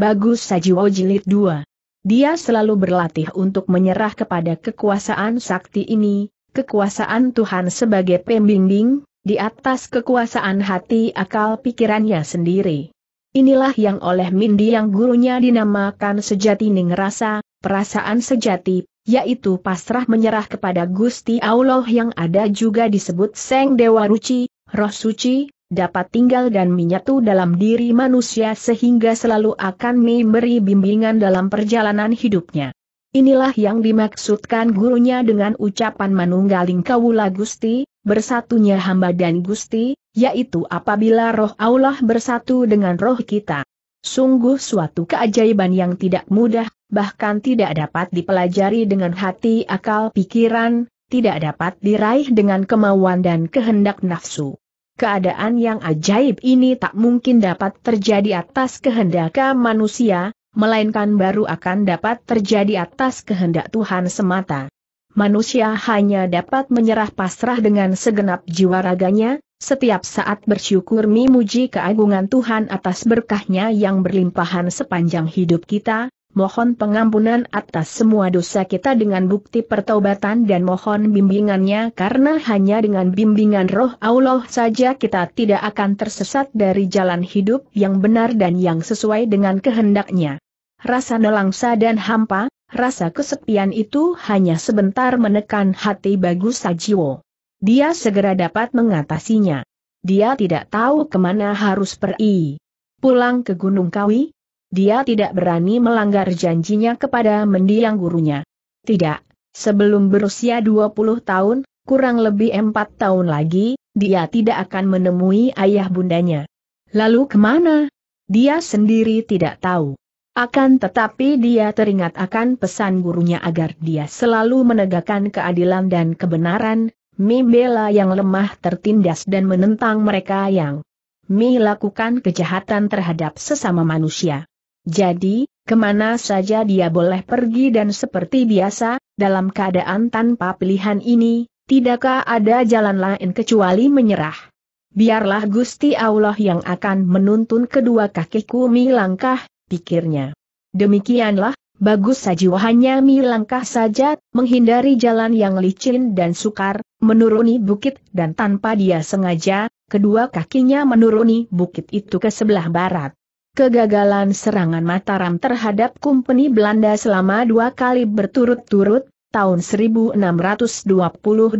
Bagus Sajiwo Jilid 2. Dia selalu berlatih untuk menyerah kepada kekuasaan sakti ini, kekuasaan Tuhan sebagai pembimbing, di atas kekuasaan hati akal pikirannya sendiri. Inilah yang oleh Mindi yang gurunya dinamakan sejati rasa, perasaan sejati, yaitu pasrah menyerah kepada Gusti Allah yang ada juga disebut Seng Dewa Ruci, Roh Suci, dapat tinggal dan menyatu dalam diri manusia sehingga selalu akan memberi bimbingan dalam perjalanan hidupnya. Inilah yang dimaksudkan gurunya dengan ucapan manunggaling kawula gusti, bersatunya hamba dan gusti, yaitu apabila roh Allah bersatu dengan roh kita. Sungguh suatu keajaiban yang tidak mudah, bahkan tidak dapat dipelajari dengan hati akal pikiran, tidak dapat diraih dengan kemauan dan kehendak nafsu. Keadaan yang ajaib ini tak mungkin dapat terjadi atas kehendak manusia, melainkan baru akan dapat terjadi atas kehendak Tuhan semata. Manusia hanya dapat menyerah pasrah dengan segenap jiwa raganya, setiap saat bersyukur memuji keagungan Tuhan atas berkahnya yang berlimpahan sepanjang hidup kita, mohon pengampunan atas semua dosa kita dengan bukti pertobatan dan mohon bimbingannya karena hanya dengan bimbingan roh Allah saja kita tidak akan tersesat dari jalan hidup yang benar dan yang sesuai dengan kehendaknya. Rasa nelangsa dan hampa, rasa kesepian itu hanya sebentar menekan hati bagus Sajiwo. Dia segera dapat mengatasinya. Dia tidak tahu kemana harus pergi. Pulang ke Gunung Kawi, dia tidak berani melanggar janjinya kepada mendiang gurunya. Tidak, sebelum berusia 20 tahun, kurang lebih empat tahun lagi, dia tidak akan menemui ayah bundanya. Lalu kemana? Dia sendiri tidak tahu. Akan tetapi dia teringat akan pesan gurunya agar dia selalu menegakkan keadilan dan kebenaran, Mi yang lemah tertindas dan menentang mereka yang melakukan kejahatan terhadap sesama manusia. Jadi, kemana saja dia boleh pergi dan seperti biasa, dalam keadaan tanpa pilihan ini, tidakkah ada jalan lain kecuali menyerah? Biarlah Gusti Allah yang akan menuntun kedua kakiku milangkah, pikirnya. Demikianlah, bagus saja hanya milangkah saja, menghindari jalan yang licin dan sukar, menuruni bukit dan tanpa dia sengaja, kedua kakinya menuruni bukit itu ke sebelah barat. Kegagalan serangan Mataram terhadap Kompeni Belanda selama dua kali berturut-turut, tahun 1628-1629,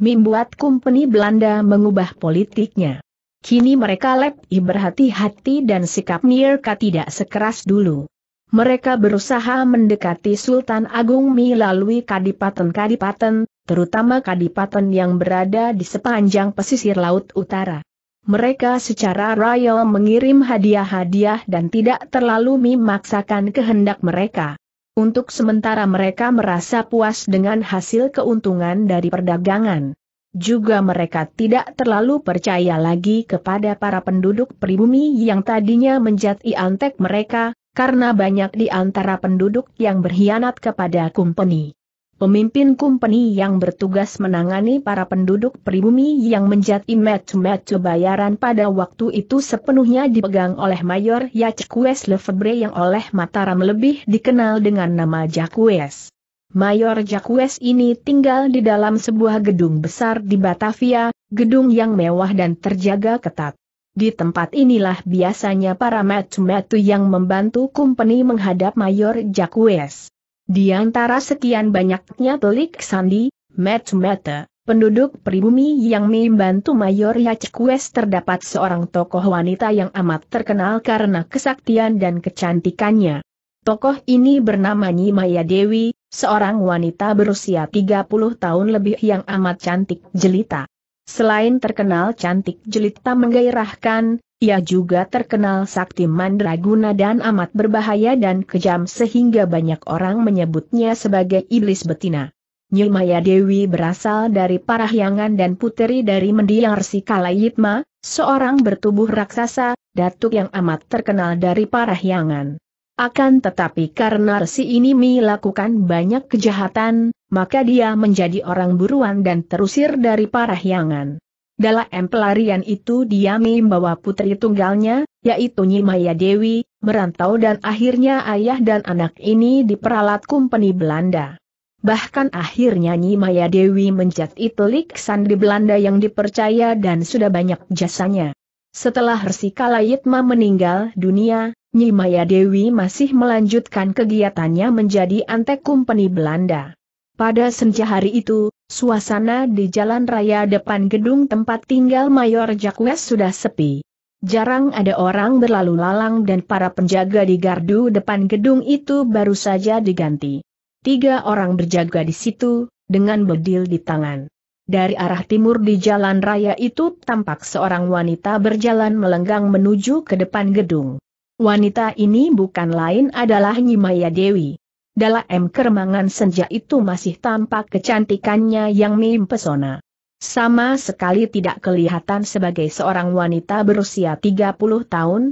membuat Kompeni Belanda mengubah politiknya. Kini mereka lebih berhati-hati dan sikap mereka tidak sekeras dulu. Mereka berusaha mendekati Sultan Agung melalui kadipaten-kadipaten, terutama kadipaten yang berada di sepanjang pesisir laut utara mereka secara royal mengirim hadiah-hadiah dan tidak terlalu memaksakan kehendak mereka. Untuk sementara mereka merasa puas dengan hasil keuntungan dari perdagangan. Juga mereka tidak terlalu percaya lagi kepada para penduduk pribumi yang tadinya menjadi antek mereka, karena banyak di antara penduduk yang berkhianat kepada company. Pemimpin kumpeni yang bertugas menangani para penduduk pribumi yang menjadi match-match bayaran pada waktu itu sepenuhnya dipegang oleh Mayor Jacques Lefebvre yang oleh Mataram lebih dikenal dengan nama Jacques. Mayor Jacques ini tinggal di dalam sebuah gedung besar di Batavia, gedung yang mewah dan terjaga ketat. Di tempat inilah biasanya para metu-metu yang membantu kumpeni menghadap Mayor Jacques. Di antara sekian banyaknya pelik sandi, match mata penduduk pribumi yang membantu Mayor Yacekwes terdapat seorang tokoh wanita yang amat terkenal karena kesaktian dan kecantikannya. Tokoh ini bernama Nyi Maya Dewi, seorang wanita berusia 30 tahun lebih yang amat cantik jelita. Selain terkenal cantik jelita menggairahkan, ia juga terkenal sakti mandraguna dan amat berbahaya dan kejam sehingga banyak orang menyebutnya sebagai iblis betina. Nyumaya Dewi berasal dari Parahyangan dan puteri dari Mendiang Rsi Kalayitma, seorang bertubuh raksasa, datuk yang amat terkenal dari Parahyangan. Akan tetapi karena resi ini melakukan banyak kejahatan, maka dia menjadi orang buruan dan terusir dari parahyangan. Dalam pelarian itu dia membawa putri tunggalnya, yaitu Maya Dewi, merantau dan akhirnya ayah dan anak ini diperalat kumpeni Belanda. Bahkan akhirnya Maya Dewi menjadi itelik sandi Belanda yang dipercaya dan sudah banyak jasanya. Setelah Resi Kalayitma meninggal dunia, Nyi Maya Dewi masih melanjutkan kegiatannya menjadi antek company Belanda. Pada senja hari itu, suasana di jalan raya depan gedung tempat tinggal Mayor Jakwes sudah sepi. Jarang ada orang berlalu lalang dan para penjaga di gardu depan gedung itu baru saja diganti. Tiga orang berjaga di situ, dengan bedil di tangan. Dari arah timur di jalan raya itu tampak seorang wanita berjalan melenggang menuju ke depan gedung. Wanita ini bukan lain adalah Nyimaya Dewi. Dalam kermangan senja itu masih tampak kecantikannya yang mempesona. Sama sekali tidak kelihatan sebagai seorang wanita berusia 30 tahun,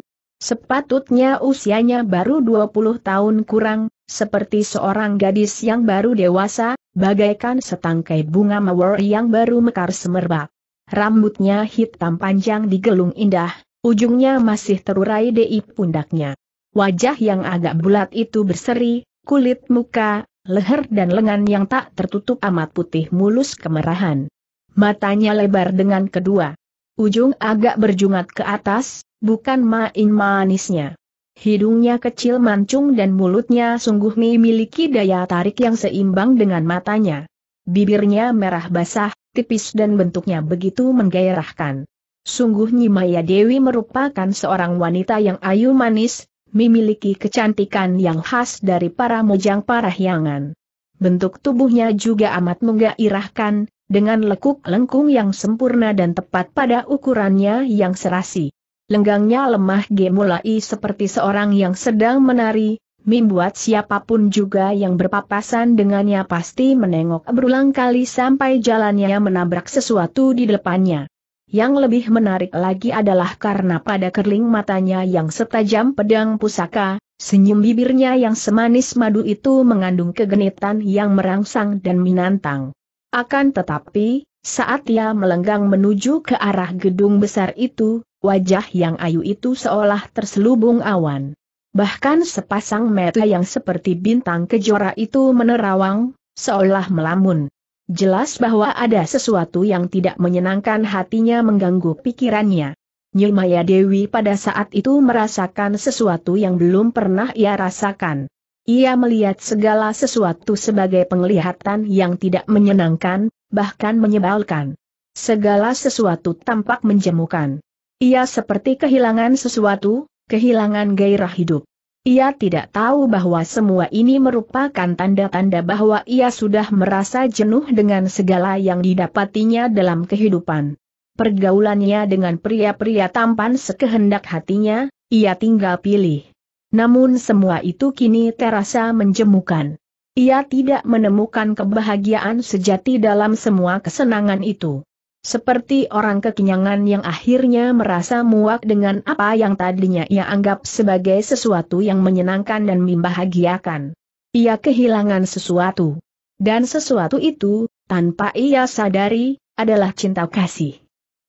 sepatutnya usianya baru 20 tahun kurang, seperti seorang gadis yang baru dewasa, bagaikan setangkai bunga mawar yang baru mekar semerbak. Rambutnya hitam panjang digelung indah, ujungnya masih terurai di pundaknya. Wajah yang agak bulat itu berseri, kulit muka, leher dan lengan yang tak tertutup amat putih mulus kemerahan. Matanya lebar dengan kedua. Ujung agak berjungat ke atas, bukan main manisnya. Hidungnya kecil mancung dan mulutnya sungguh memiliki daya tarik yang seimbang dengan matanya. Bibirnya merah basah, tipis dan bentuknya begitu menggairahkan. Sungguh Nyimaya Dewi merupakan seorang wanita yang ayu manis, memiliki kecantikan yang khas dari para mojang parahyangan. Bentuk tubuhnya juga amat menggairahkan, dengan lekuk lengkung yang sempurna dan tepat pada ukurannya yang serasi. Lenggangnya lemah gemulai seperti seorang yang sedang menari, membuat siapapun juga yang berpapasan dengannya pasti menengok berulang kali sampai jalannya menabrak sesuatu di depannya. Yang lebih menarik lagi adalah karena pada kerling matanya yang setajam pedang pusaka, senyum bibirnya yang semanis madu itu mengandung kegenitan yang merangsang dan menantang. Akan tetapi, saat ia melenggang menuju ke arah gedung besar itu, wajah yang ayu itu seolah terselubung awan. Bahkan sepasang mata yang seperti bintang kejora itu menerawang, seolah melamun. Jelas bahwa ada sesuatu yang tidak menyenangkan hatinya mengganggu pikirannya. Nyemaya Dewi pada saat itu merasakan sesuatu yang belum pernah ia rasakan. Ia melihat segala sesuatu sebagai penglihatan yang tidak menyenangkan, bahkan menyebalkan. Segala sesuatu tampak menjemukan. Ia seperti kehilangan sesuatu, kehilangan gairah hidup. Ia tidak tahu bahwa semua ini merupakan tanda-tanda bahwa ia sudah merasa jenuh dengan segala yang didapatinya dalam kehidupan. Pergaulannya dengan pria-pria tampan sekehendak hatinya, ia tinggal pilih. Namun semua itu kini terasa menjemukan. Ia tidak menemukan kebahagiaan sejati dalam semua kesenangan itu. Seperti orang kekenyangan yang akhirnya merasa muak dengan apa yang tadinya ia anggap sebagai sesuatu yang menyenangkan dan membahagiakan. Ia kehilangan sesuatu. Dan sesuatu itu, tanpa ia sadari, adalah cinta kasih.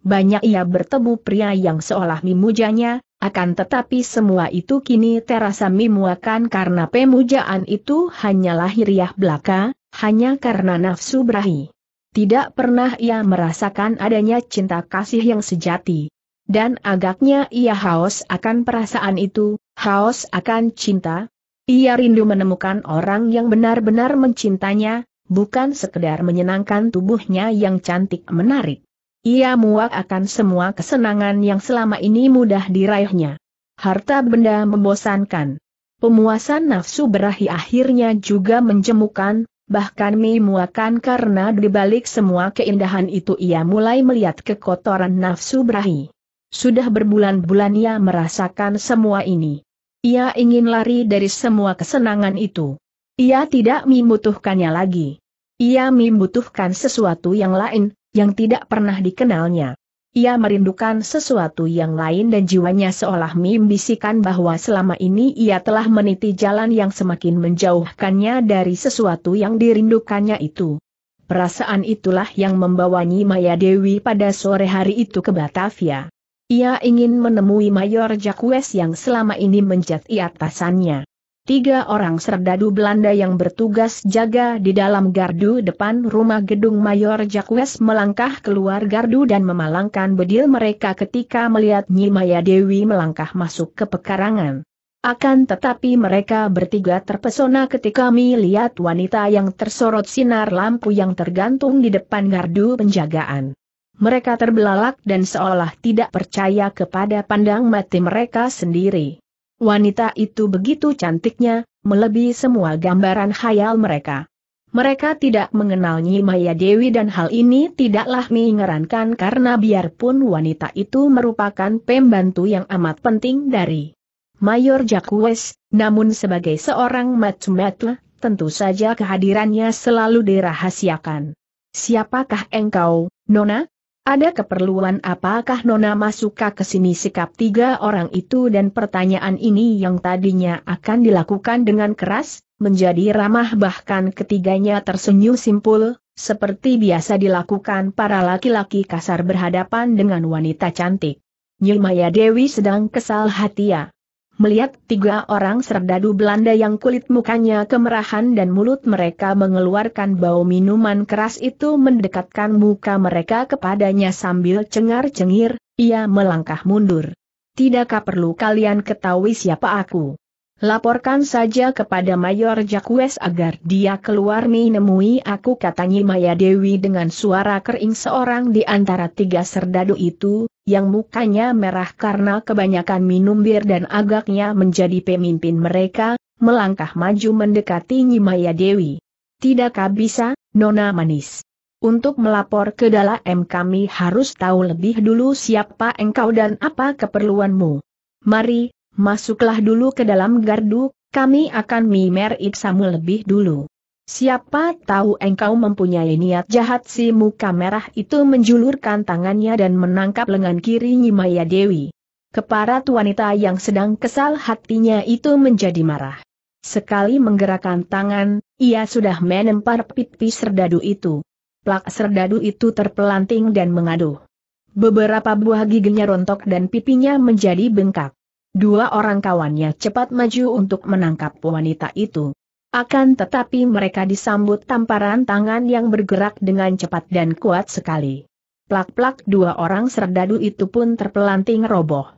Banyak ia bertemu pria yang seolah memujanya, akan tetapi semua itu kini terasa memuakan karena pemujaan itu hanyalah hiriah belaka, hanya karena nafsu berahi. Tidak pernah ia merasakan adanya cinta kasih yang sejati. Dan agaknya ia haus akan perasaan itu, haus akan cinta. Ia rindu menemukan orang yang benar-benar mencintanya, bukan sekedar menyenangkan tubuhnya yang cantik menarik. Ia muak akan semua kesenangan yang selama ini mudah diraihnya. Harta benda membosankan. Pemuasan nafsu berahi akhirnya juga menjemukan, bahkan memuakan karena dibalik semua keindahan itu ia mulai melihat kekotoran nafsu berahi. Sudah berbulan-bulan ia merasakan semua ini. Ia ingin lari dari semua kesenangan itu. Ia tidak membutuhkannya lagi. Ia membutuhkan sesuatu yang lain, yang tidak pernah dikenalnya. Ia merindukan sesuatu yang lain dan jiwanya seolah mimbisikan bahwa selama ini ia telah meniti jalan yang semakin menjauhkannya dari sesuatu yang dirindukannya itu. Perasaan itulah yang membawanya Maya Dewi pada sore hari itu ke Batavia. Ia ingin menemui Mayor Jacques yang selama ini menjadi atasannya tiga orang serdadu Belanda yang bertugas jaga di dalam gardu depan rumah gedung Mayor Jacques melangkah keluar gardu dan memalangkan bedil mereka ketika melihat Nyimaya Dewi melangkah masuk ke pekarangan. Akan tetapi mereka bertiga terpesona ketika melihat wanita yang tersorot sinar lampu yang tergantung di depan gardu penjagaan. Mereka terbelalak dan seolah tidak percaya kepada pandang mati mereka sendiri. Wanita itu begitu cantiknya, melebihi semua gambaran khayal mereka. Mereka tidak mengenal Nyi Maya Dewi dan hal ini tidaklah mengerankan karena biarpun wanita itu merupakan pembantu yang amat penting dari Mayor Jacques, namun sebagai seorang matsumetu, tentu saja kehadirannya selalu dirahasiakan. Siapakah engkau, Nona? Ada keperluan apakah Nona masuk ke sini sikap tiga orang itu dan pertanyaan ini yang tadinya akan dilakukan dengan keras, menjadi ramah bahkan ketiganya tersenyum simpul, seperti biasa dilakukan para laki-laki kasar berhadapan dengan wanita cantik. Nyumaya Dewi sedang kesal hati ya. Melihat tiga orang serdadu Belanda yang kulit mukanya kemerahan dan mulut mereka mengeluarkan bau minuman keras itu mendekatkan muka mereka kepadanya sambil cengar-cengir, ia melangkah mundur. Tidakkah perlu kalian ketahui siapa aku? Laporkan saja kepada Mayor Jacques agar dia keluar menemui aku katanya Maya Dewi dengan suara kering seorang di antara tiga serdadu itu, yang mukanya merah karena kebanyakan minum bir dan agaknya menjadi pemimpin mereka, melangkah maju mendekati Nyimaya Dewi. Tidakkah bisa, Nona Manis? Untuk melapor ke M kami harus tahu lebih dulu siapa engkau dan apa keperluanmu. Mari, Masuklah dulu ke dalam gardu, kami akan mimer iksamu lebih dulu. Siapa tahu engkau mempunyai niat jahat si muka merah itu menjulurkan tangannya dan menangkap lengan kiri Nyimaya Dewi. Keparat wanita yang sedang kesal hatinya itu menjadi marah. Sekali menggerakkan tangan, ia sudah menempar pipi serdadu itu. Plak serdadu itu terpelanting dan mengaduh. Beberapa buah giginya rontok dan pipinya menjadi bengkak. Dua orang kawannya cepat maju untuk menangkap wanita itu. Akan tetapi mereka disambut tamparan tangan yang bergerak dengan cepat dan kuat sekali. Plak-plak dua orang serdadu itu pun terpelanting roboh.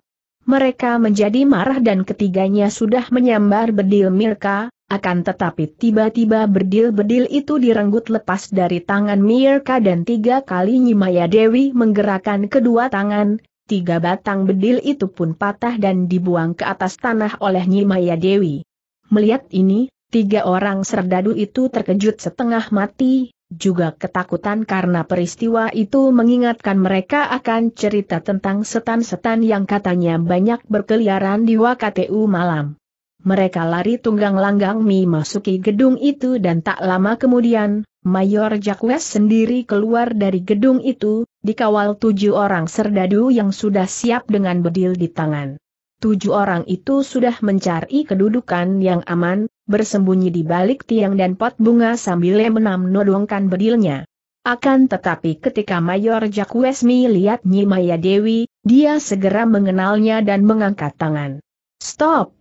Mereka menjadi marah dan ketiganya sudah menyambar bedil Mirka, akan tetapi tiba-tiba bedil-bedil itu direnggut lepas dari tangan Mirka dan tiga kali Nyimaya Dewi menggerakkan kedua tangan, tiga batang bedil itu pun patah dan dibuang ke atas tanah oleh Nyimaya Dewi. Melihat ini, tiga orang serdadu itu terkejut setengah mati, juga ketakutan karena peristiwa itu mengingatkan mereka akan cerita tentang setan-setan yang katanya banyak berkeliaran di Wakatu malam. Mereka lari tunggang langgang memasuki gedung itu dan tak lama kemudian, Mayor Jacques sendiri keluar dari gedung itu, dikawal tujuh orang serdadu yang sudah siap dengan bedil di tangan. Tujuh orang itu sudah mencari kedudukan yang aman, bersembunyi di balik tiang dan pot bunga sambil menam nodongkan bedilnya. Akan tetapi ketika Mayor Jack Wesmi lihat Nyi Maya Dewi, dia segera mengenalnya dan mengangkat tangan. Stop!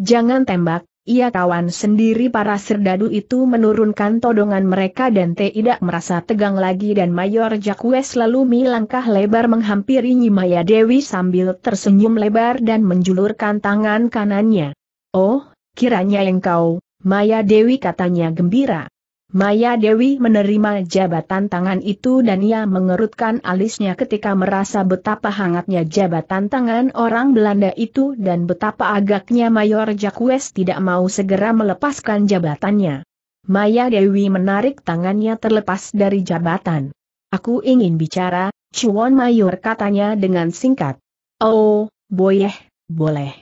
Jangan tembak, ia kawan sendiri para serdadu itu menurunkan todongan mereka dan tidak merasa tegang lagi dan Mayor Jakwes lalu milangkah lebar menghampiri Nyimaya Dewi sambil tersenyum lebar dan menjulurkan tangan kanannya. Oh, kiranya engkau, Maya Dewi katanya gembira. Maya Dewi menerima jabatan tangan itu dan ia mengerutkan alisnya ketika merasa betapa hangatnya jabatan tangan orang Belanda itu dan betapa agaknya Mayor Jacques tidak mau segera melepaskan jabatannya. Maya Dewi menarik tangannya terlepas dari jabatan. Aku ingin bicara, Cuan Mayor katanya dengan singkat. Oh, boleh, boleh.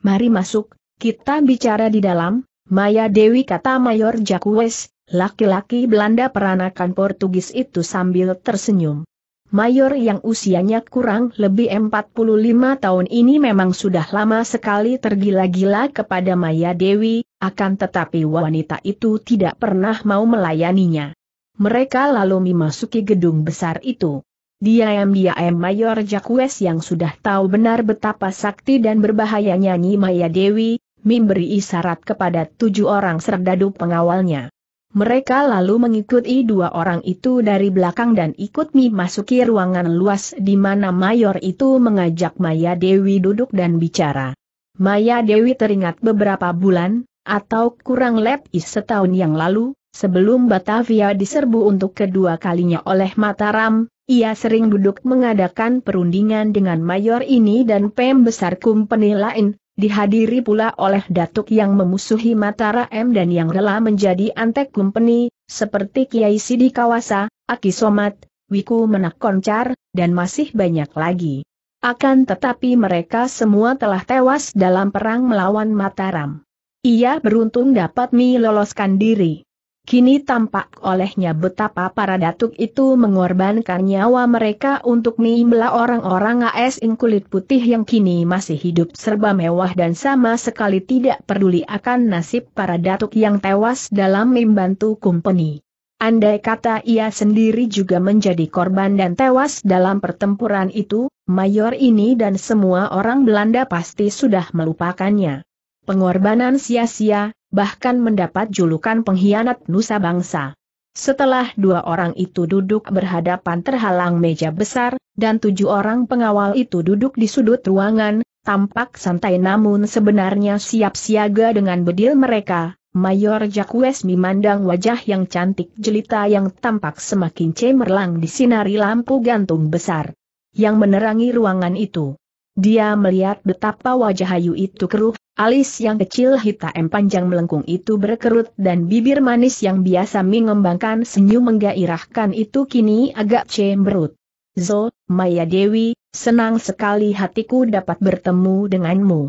Mari masuk, kita bicara di dalam, Maya Dewi kata Mayor Jacques, Laki-laki Belanda peranakan Portugis itu sambil tersenyum. Mayor yang usianya kurang lebih 45 tahun ini memang sudah lama sekali tergila-gila kepada Maya Dewi, akan tetapi wanita itu tidak pernah mau melayaninya. Mereka lalu memasuki gedung besar itu. Diam-diam Mayor Jacques yang sudah tahu benar betapa sakti dan berbahayanya Nyi Maya Dewi, memberi isyarat kepada tujuh orang serdadu pengawalnya. Mereka lalu mengikuti dua orang itu dari belakang dan ikut memasuki ruangan luas di mana mayor itu mengajak Maya Dewi duduk dan bicara. Maya Dewi teringat beberapa bulan, atau kurang lebih setahun yang lalu, sebelum Batavia diserbu untuk kedua kalinya oleh Mataram, ia sering duduk mengadakan perundingan dengan mayor ini dan pembesar kumpeni lain, Dihadiri pula oleh Datuk yang memusuhi Matara M dan yang rela menjadi antek gumpeni, seperti Kiai Sidi Kawasa, Aki Somat, Wiku Menak Koncar, dan masih banyak lagi. Akan tetapi mereka semua telah tewas dalam perang melawan Mataram. Ia beruntung dapat meloloskan diri. Kini tampak olehnya betapa para datuk itu mengorbankan nyawa mereka untuk membela orang-orang asing kulit putih yang kini masih hidup serba mewah dan sama sekali tidak peduli akan nasib para datuk yang tewas dalam membantu kumpeni. Andai kata ia sendiri juga menjadi korban dan tewas dalam pertempuran itu, mayor ini dan semua orang Belanda pasti sudah melupakannya. Pengorbanan sia-sia, bahkan mendapat julukan pengkhianat Nusa Bangsa. Setelah dua orang itu duduk berhadapan terhalang meja besar, dan tujuh orang pengawal itu duduk di sudut ruangan, tampak santai namun sebenarnya siap siaga dengan bedil mereka, Mayor Jacques memandang wajah yang cantik jelita yang tampak semakin cemerlang di sinari lampu gantung besar yang menerangi ruangan itu. Dia melihat betapa wajah Ayu itu keruh, alis yang kecil hitam panjang melengkung itu berkerut dan bibir manis yang biasa mengembangkan senyum menggairahkan itu kini agak cemberut. Zo, Maya Dewi, senang sekali hatiku dapat bertemu denganmu.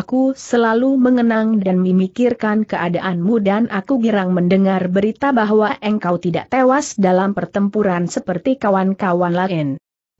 Aku selalu mengenang dan memikirkan keadaanmu dan aku girang mendengar berita bahwa engkau tidak tewas dalam pertempuran seperti kawan-kawan lain.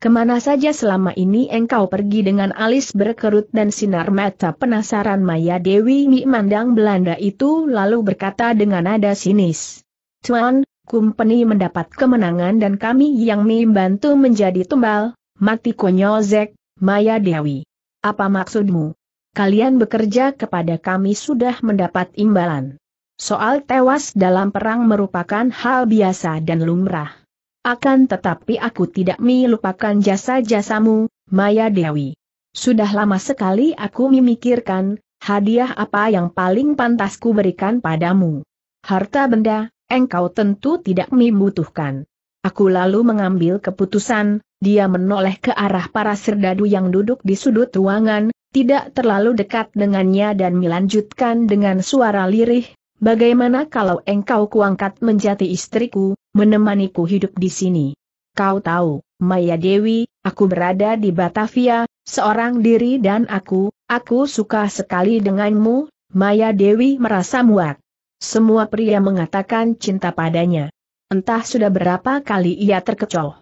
Kemana saja selama ini engkau pergi dengan alis berkerut dan sinar mata penasaran Maya Dewi Mandang Belanda itu lalu berkata dengan nada sinis. Tuan, kumpeni mendapat kemenangan dan kami yang membantu menjadi tumbal, mati konyol Zek, Maya Dewi. Apa maksudmu? Kalian bekerja kepada kami sudah mendapat imbalan. Soal tewas dalam perang merupakan hal biasa dan lumrah. Akan tetapi aku tidak melupakan jasa-jasamu, Maya Dewi. Sudah lama sekali aku memikirkan, hadiah apa yang paling pantas ku berikan padamu. Harta benda, engkau tentu tidak membutuhkan. Aku lalu mengambil keputusan, dia menoleh ke arah para serdadu yang duduk di sudut ruangan, tidak terlalu dekat dengannya dan melanjutkan dengan suara lirih, bagaimana kalau engkau kuangkat menjadi istriku, menemaniku hidup di sini. Kau tahu, Maya Dewi, aku berada di Batavia, seorang diri dan aku, aku suka sekali denganmu, Maya Dewi merasa muak. Semua pria mengatakan cinta padanya. Entah sudah berapa kali ia terkecoh.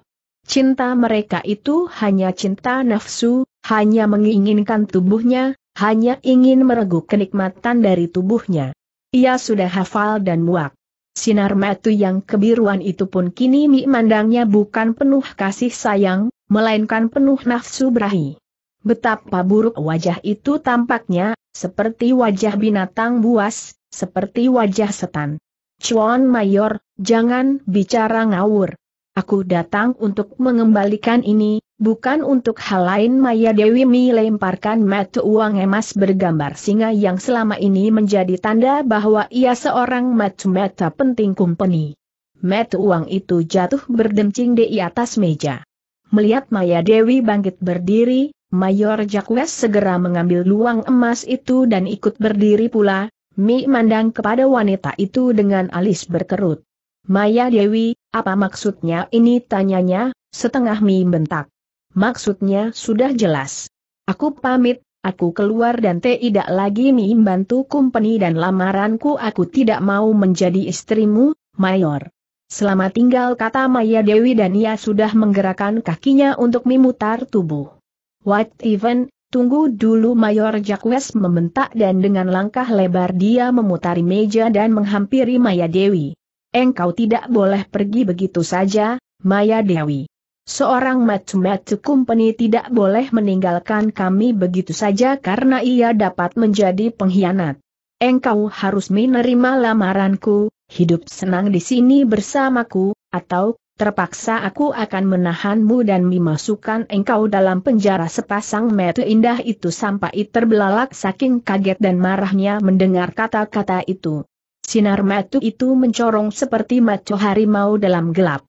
Cinta mereka itu hanya cinta nafsu, hanya menginginkan tubuhnya, hanya ingin mereguk kenikmatan dari tubuhnya. Ia sudah hafal dan muak. Sinar metu yang kebiruan itu pun kini mi mandangnya bukan penuh kasih sayang, melainkan penuh nafsu berahi. Betapa buruk wajah itu tampaknya, seperti wajah binatang buas, seperti wajah setan. Chuan Mayor, jangan bicara ngawur. Aku datang untuk mengembalikan ini, Bukan untuk hal lain Maya Dewi melemparkan mata uang emas bergambar singa yang selama ini menjadi tanda bahwa ia seorang mata-mata penting kumpeni. Mata uang itu jatuh berdencing di atas meja. Melihat Maya Dewi bangkit berdiri, Mayor Jacques segera mengambil luang emas itu dan ikut berdiri pula, Mi mandang kepada wanita itu dengan alis berkerut. Maya Dewi, apa maksudnya ini tanyanya, setengah Mi bentak maksudnya sudah jelas. Aku pamit, aku keluar dan tidak lagi membantu kumpeni dan lamaranku aku tidak mau menjadi istrimu, Mayor. Selamat tinggal kata Maya Dewi dan ia sudah menggerakkan kakinya untuk memutar tubuh. What even, tunggu dulu Mayor West membentak dan dengan langkah lebar dia memutari meja dan menghampiri Maya Dewi. Engkau tidak boleh pergi begitu saja, Maya Dewi. Seorang matu matu Company tidak boleh meninggalkan kami begitu saja karena ia dapat menjadi pengkhianat. Engkau harus menerima lamaranku, hidup senang di sini bersamaku, atau, terpaksa aku akan menahanmu dan memasukkan engkau dalam penjara sepasang mata indah itu sampai terbelalak saking kaget dan marahnya mendengar kata-kata itu. Sinar matu itu mencorong seperti maco harimau dalam gelap.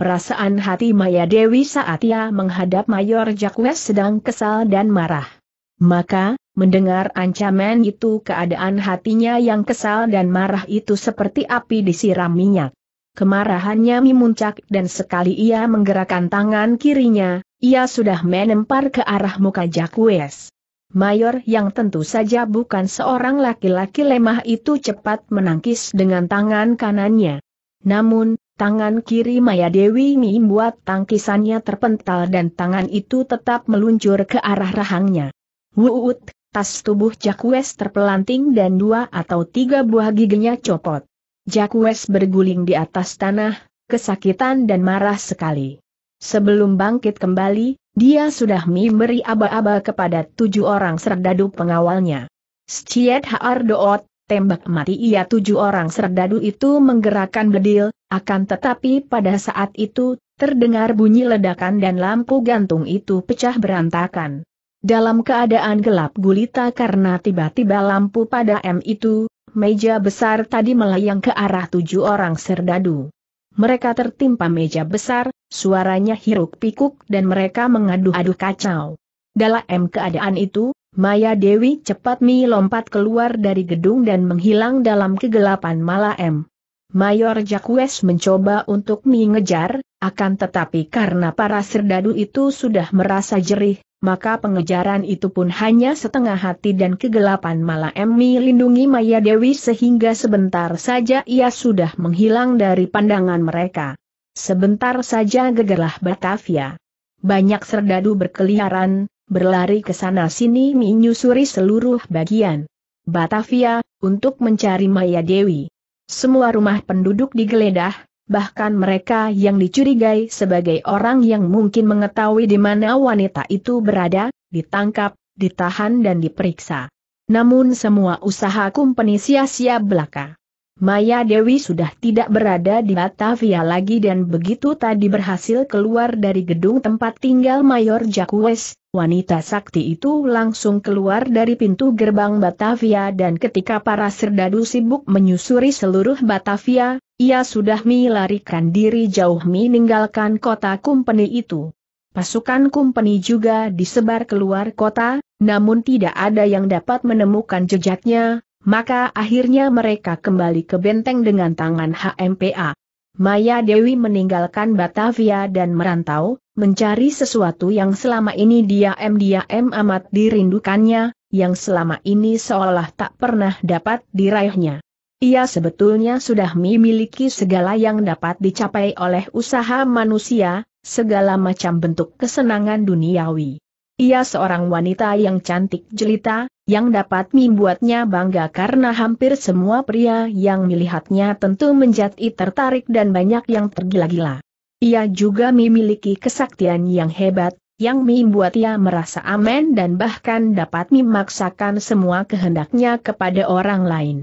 Perasaan hati Maya Dewi saat ia menghadap Mayor Jakwes sedang kesal dan marah. Maka, mendengar ancaman itu keadaan hatinya yang kesal dan marah itu seperti api disiram minyak. Kemarahannya memuncak dan sekali ia menggerakkan tangan kirinya, ia sudah menempar ke arah muka Jakwes. Mayor yang tentu saja bukan seorang laki-laki lemah itu cepat menangkis dengan tangan kanannya. Namun, Tangan kiri Maya Dewi membuat tangkisannya terpental dan tangan itu tetap meluncur ke arah rahangnya. Wuut, tas tubuh Jakues terpelanting dan dua atau tiga buah giginya copot. Jakues berguling di atas tanah, kesakitan dan marah sekali. Sebelum bangkit kembali, dia sudah memberi aba-aba kepada tujuh orang serdadu pengawalnya. Sciet Haar Doot, tembak mati ia tujuh orang serdadu itu menggerakkan bedil, akan tetapi pada saat itu, terdengar bunyi ledakan dan lampu gantung itu pecah berantakan. Dalam keadaan gelap gulita karena tiba-tiba lampu pada M itu, meja besar tadi melayang ke arah tujuh orang serdadu. Mereka tertimpa meja besar, suaranya hiruk pikuk dan mereka mengadu-adu kacau. Dalam keadaan itu, Maya Dewi cepat Mi lompat keluar dari gedung dan menghilang dalam kegelapan malam. Mayor Jacques mencoba untuk mengejar, akan tetapi karena para serdadu itu sudah merasa jerih, maka pengejaran itu pun hanya setengah hati dan kegelapan malam melindungi lindungi Maya Dewi sehingga sebentar saja ia sudah menghilang dari pandangan mereka. Sebentar saja gegerlah Batavia. Banyak serdadu berkeliaran, berlari ke sana-sini menyusuri seluruh bagian Batavia, untuk mencari Maya Dewi. Semua rumah penduduk digeledah, bahkan mereka yang dicurigai sebagai orang yang mungkin mengetahui di mana wanita itu berada, ditangkap, ditahan dan diperiksa. Namun semua usaha kumpeni sia-sia belaka. Maya Dewi sudah tidak berada di Batavia lagi dan begitu tadi berhasil keluar dari gedung tempat tinggal Mayor Jacques, wanita sakti itu langsung keluar dari pintu gerbang Batavia dan ketika para serdadu sibuk menyusuri seluruh Batavia, ia sudah melarikan diri jauh meninggalkan kota Kumpeni itu. Pasukan Kumpeni juga disebar keluar kota, namun tidak ada yang dapat menemukan jejaknya, maka akhirnya mereka kembali ke benteng dengan tangan HMPA. Maya Dewi meninggalkan Batavia dan merantau, mencari sesuatu yang selama ini dia dia m amat dirindukannya, yang selama ini seolah tak pernah dapat diraihnya. Ia sebetulnya sudah memiliki segala yang dapat dicapai oleh usaha manusia, segala macam bentuk kesenangan duniawi. Ia seorang wanita yang cantik jelita, yang dapat membuatnya bangga karena hampir semua pria yang melihatnya tentu menjadi tertarik dan banyak yang tergila-gila. Ia juga memiliki kesaktian yang hebat, yang membuat ia merasa aman dan bahkan dapat memaksakan semua kehendaknya kepada orang lain.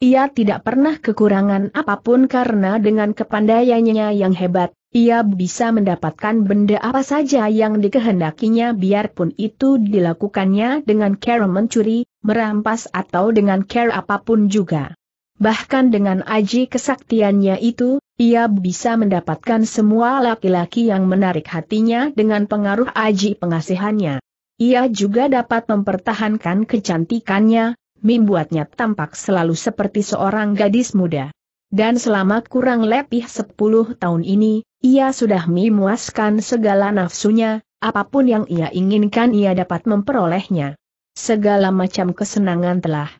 Ia tidak pernah kekurangan apapun karena dengan kepandaiannya yang hebat, ia bisa mendapatkan benda apa saja yang dikehendakinya biarpun itu dilakukannya dengan cara mencuri, merampas atau dengan cara apapun juga. Bahkan dengan aji kesaktiannya itu, ia bisa mendapatkan semua laki-laki yang menarik hatinya dengan pengaruh aji pengasihannya. Ia juga dapat mempertahankan kecantikannya, membuatnya tampak selalu seperti seorang gadis muda. Dan selama kurang lebih 10 tahun ini, ia sudah memuaskan segala nafsunya, apapun yang ia inginkan ia dapat memperolehnya. Segala macam kesenangan telah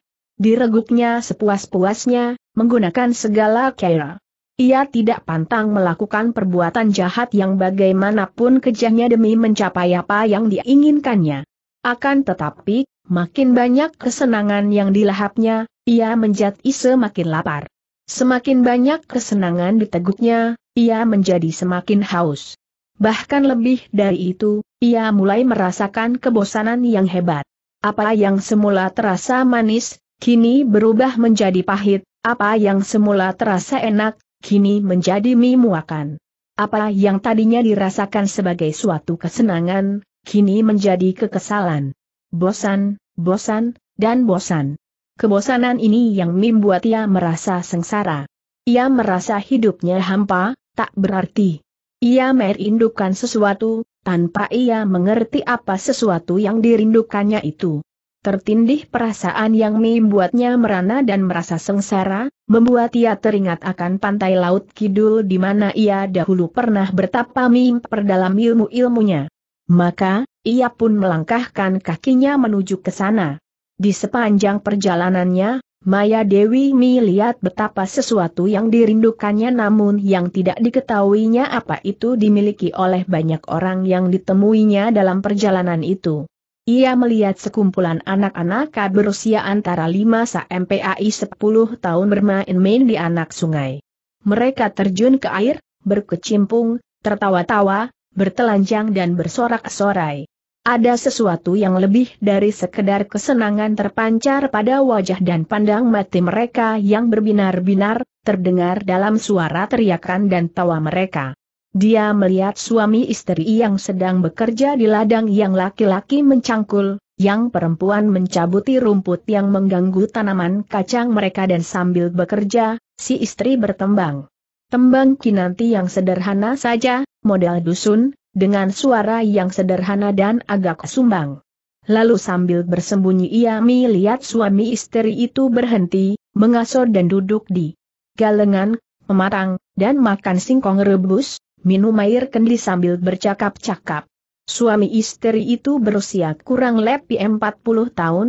direguknya sepuas-puasnya, menggunakan segala cara. Ia tidak pantang melakukan perbuatan jahat yang bagaimanapun kejahnya demi mencapai apa yang diinginkannya. Akan tetapi, makin banyak kesenangan yang dilahapnya, ia menjadi semakin lapar. Semakin banyak kesenangan diteguknya, ia menjadi semakin haus. Bahkan lebih dari itu, ia mulai merasakan kebosanan yang hebat. Apa yang semula terasa manis, kini berubah menjadi pahit, apa yang semula terasa enak, kini menjadi mimuakan. Apa yang tadinya dirasakan sebagai suatu kesenangan, kini menjadi kekesalan. Bosan, bosan, dan bosan. Kebosanan ini yang membuat ia merasa sengsara. Ia merasa hidupnya hampa, tak berarti. Ia merindukan sesuatu, tanpa ia mengerti apa sesuatu yang dirindukannya itu. Tertindih perasaan yang membuatnya merana dan merasa sengsara, membuat ia teringat akan pantai laut kidul di mana ia dahulu pernah bertapa memperdalam ilmu-ilmunya. Maka, ia pun melangkahkan kakinya menuju ke sana. Di sepanjang perjalanannya, Maya Dewi melihat betapa sesuatu yang dirindukannya namun yang tidak diketahuinya apa itu dimiliki oleh banyak orang yang ditemuinya dalam perjalanan itu. Ia melihat sekumpulan anak-anak berusia antara 5 sampai 10 tahun bermain-main di anak sungai. Mereka terjun ke air, berkecimpung, tertawa-tawa, bertelanjang dan bersorak-sorai. Ada sesuatu yang lebih dari sekedar kesenangan terpancar pada wajah dan pandang mati mereka yang berbinar-binar, terdengar dalam suara teriakan dan tawa mereka. Dia melihat suami istri yang sedang bekerja di ladang yang laki-laki mencangkul, yang perempuan mencabuti rumput yang mengganggu tanaman kacang mereka dan sambil bekerja, si istri bertembang. Tembang kinanti yang sederhana saja, modal dusun, dengan suara yang sederhana dan agak sumbang. Lalu sambil bersembunyi ia melihat suami istri itu berhenti, mengaso dan duduk di galengan, mematang, dan makan singkong rebus, minum air kendi sambil bercakap-cakap. Suami istri itu berusia kurang lebih 40 tahun.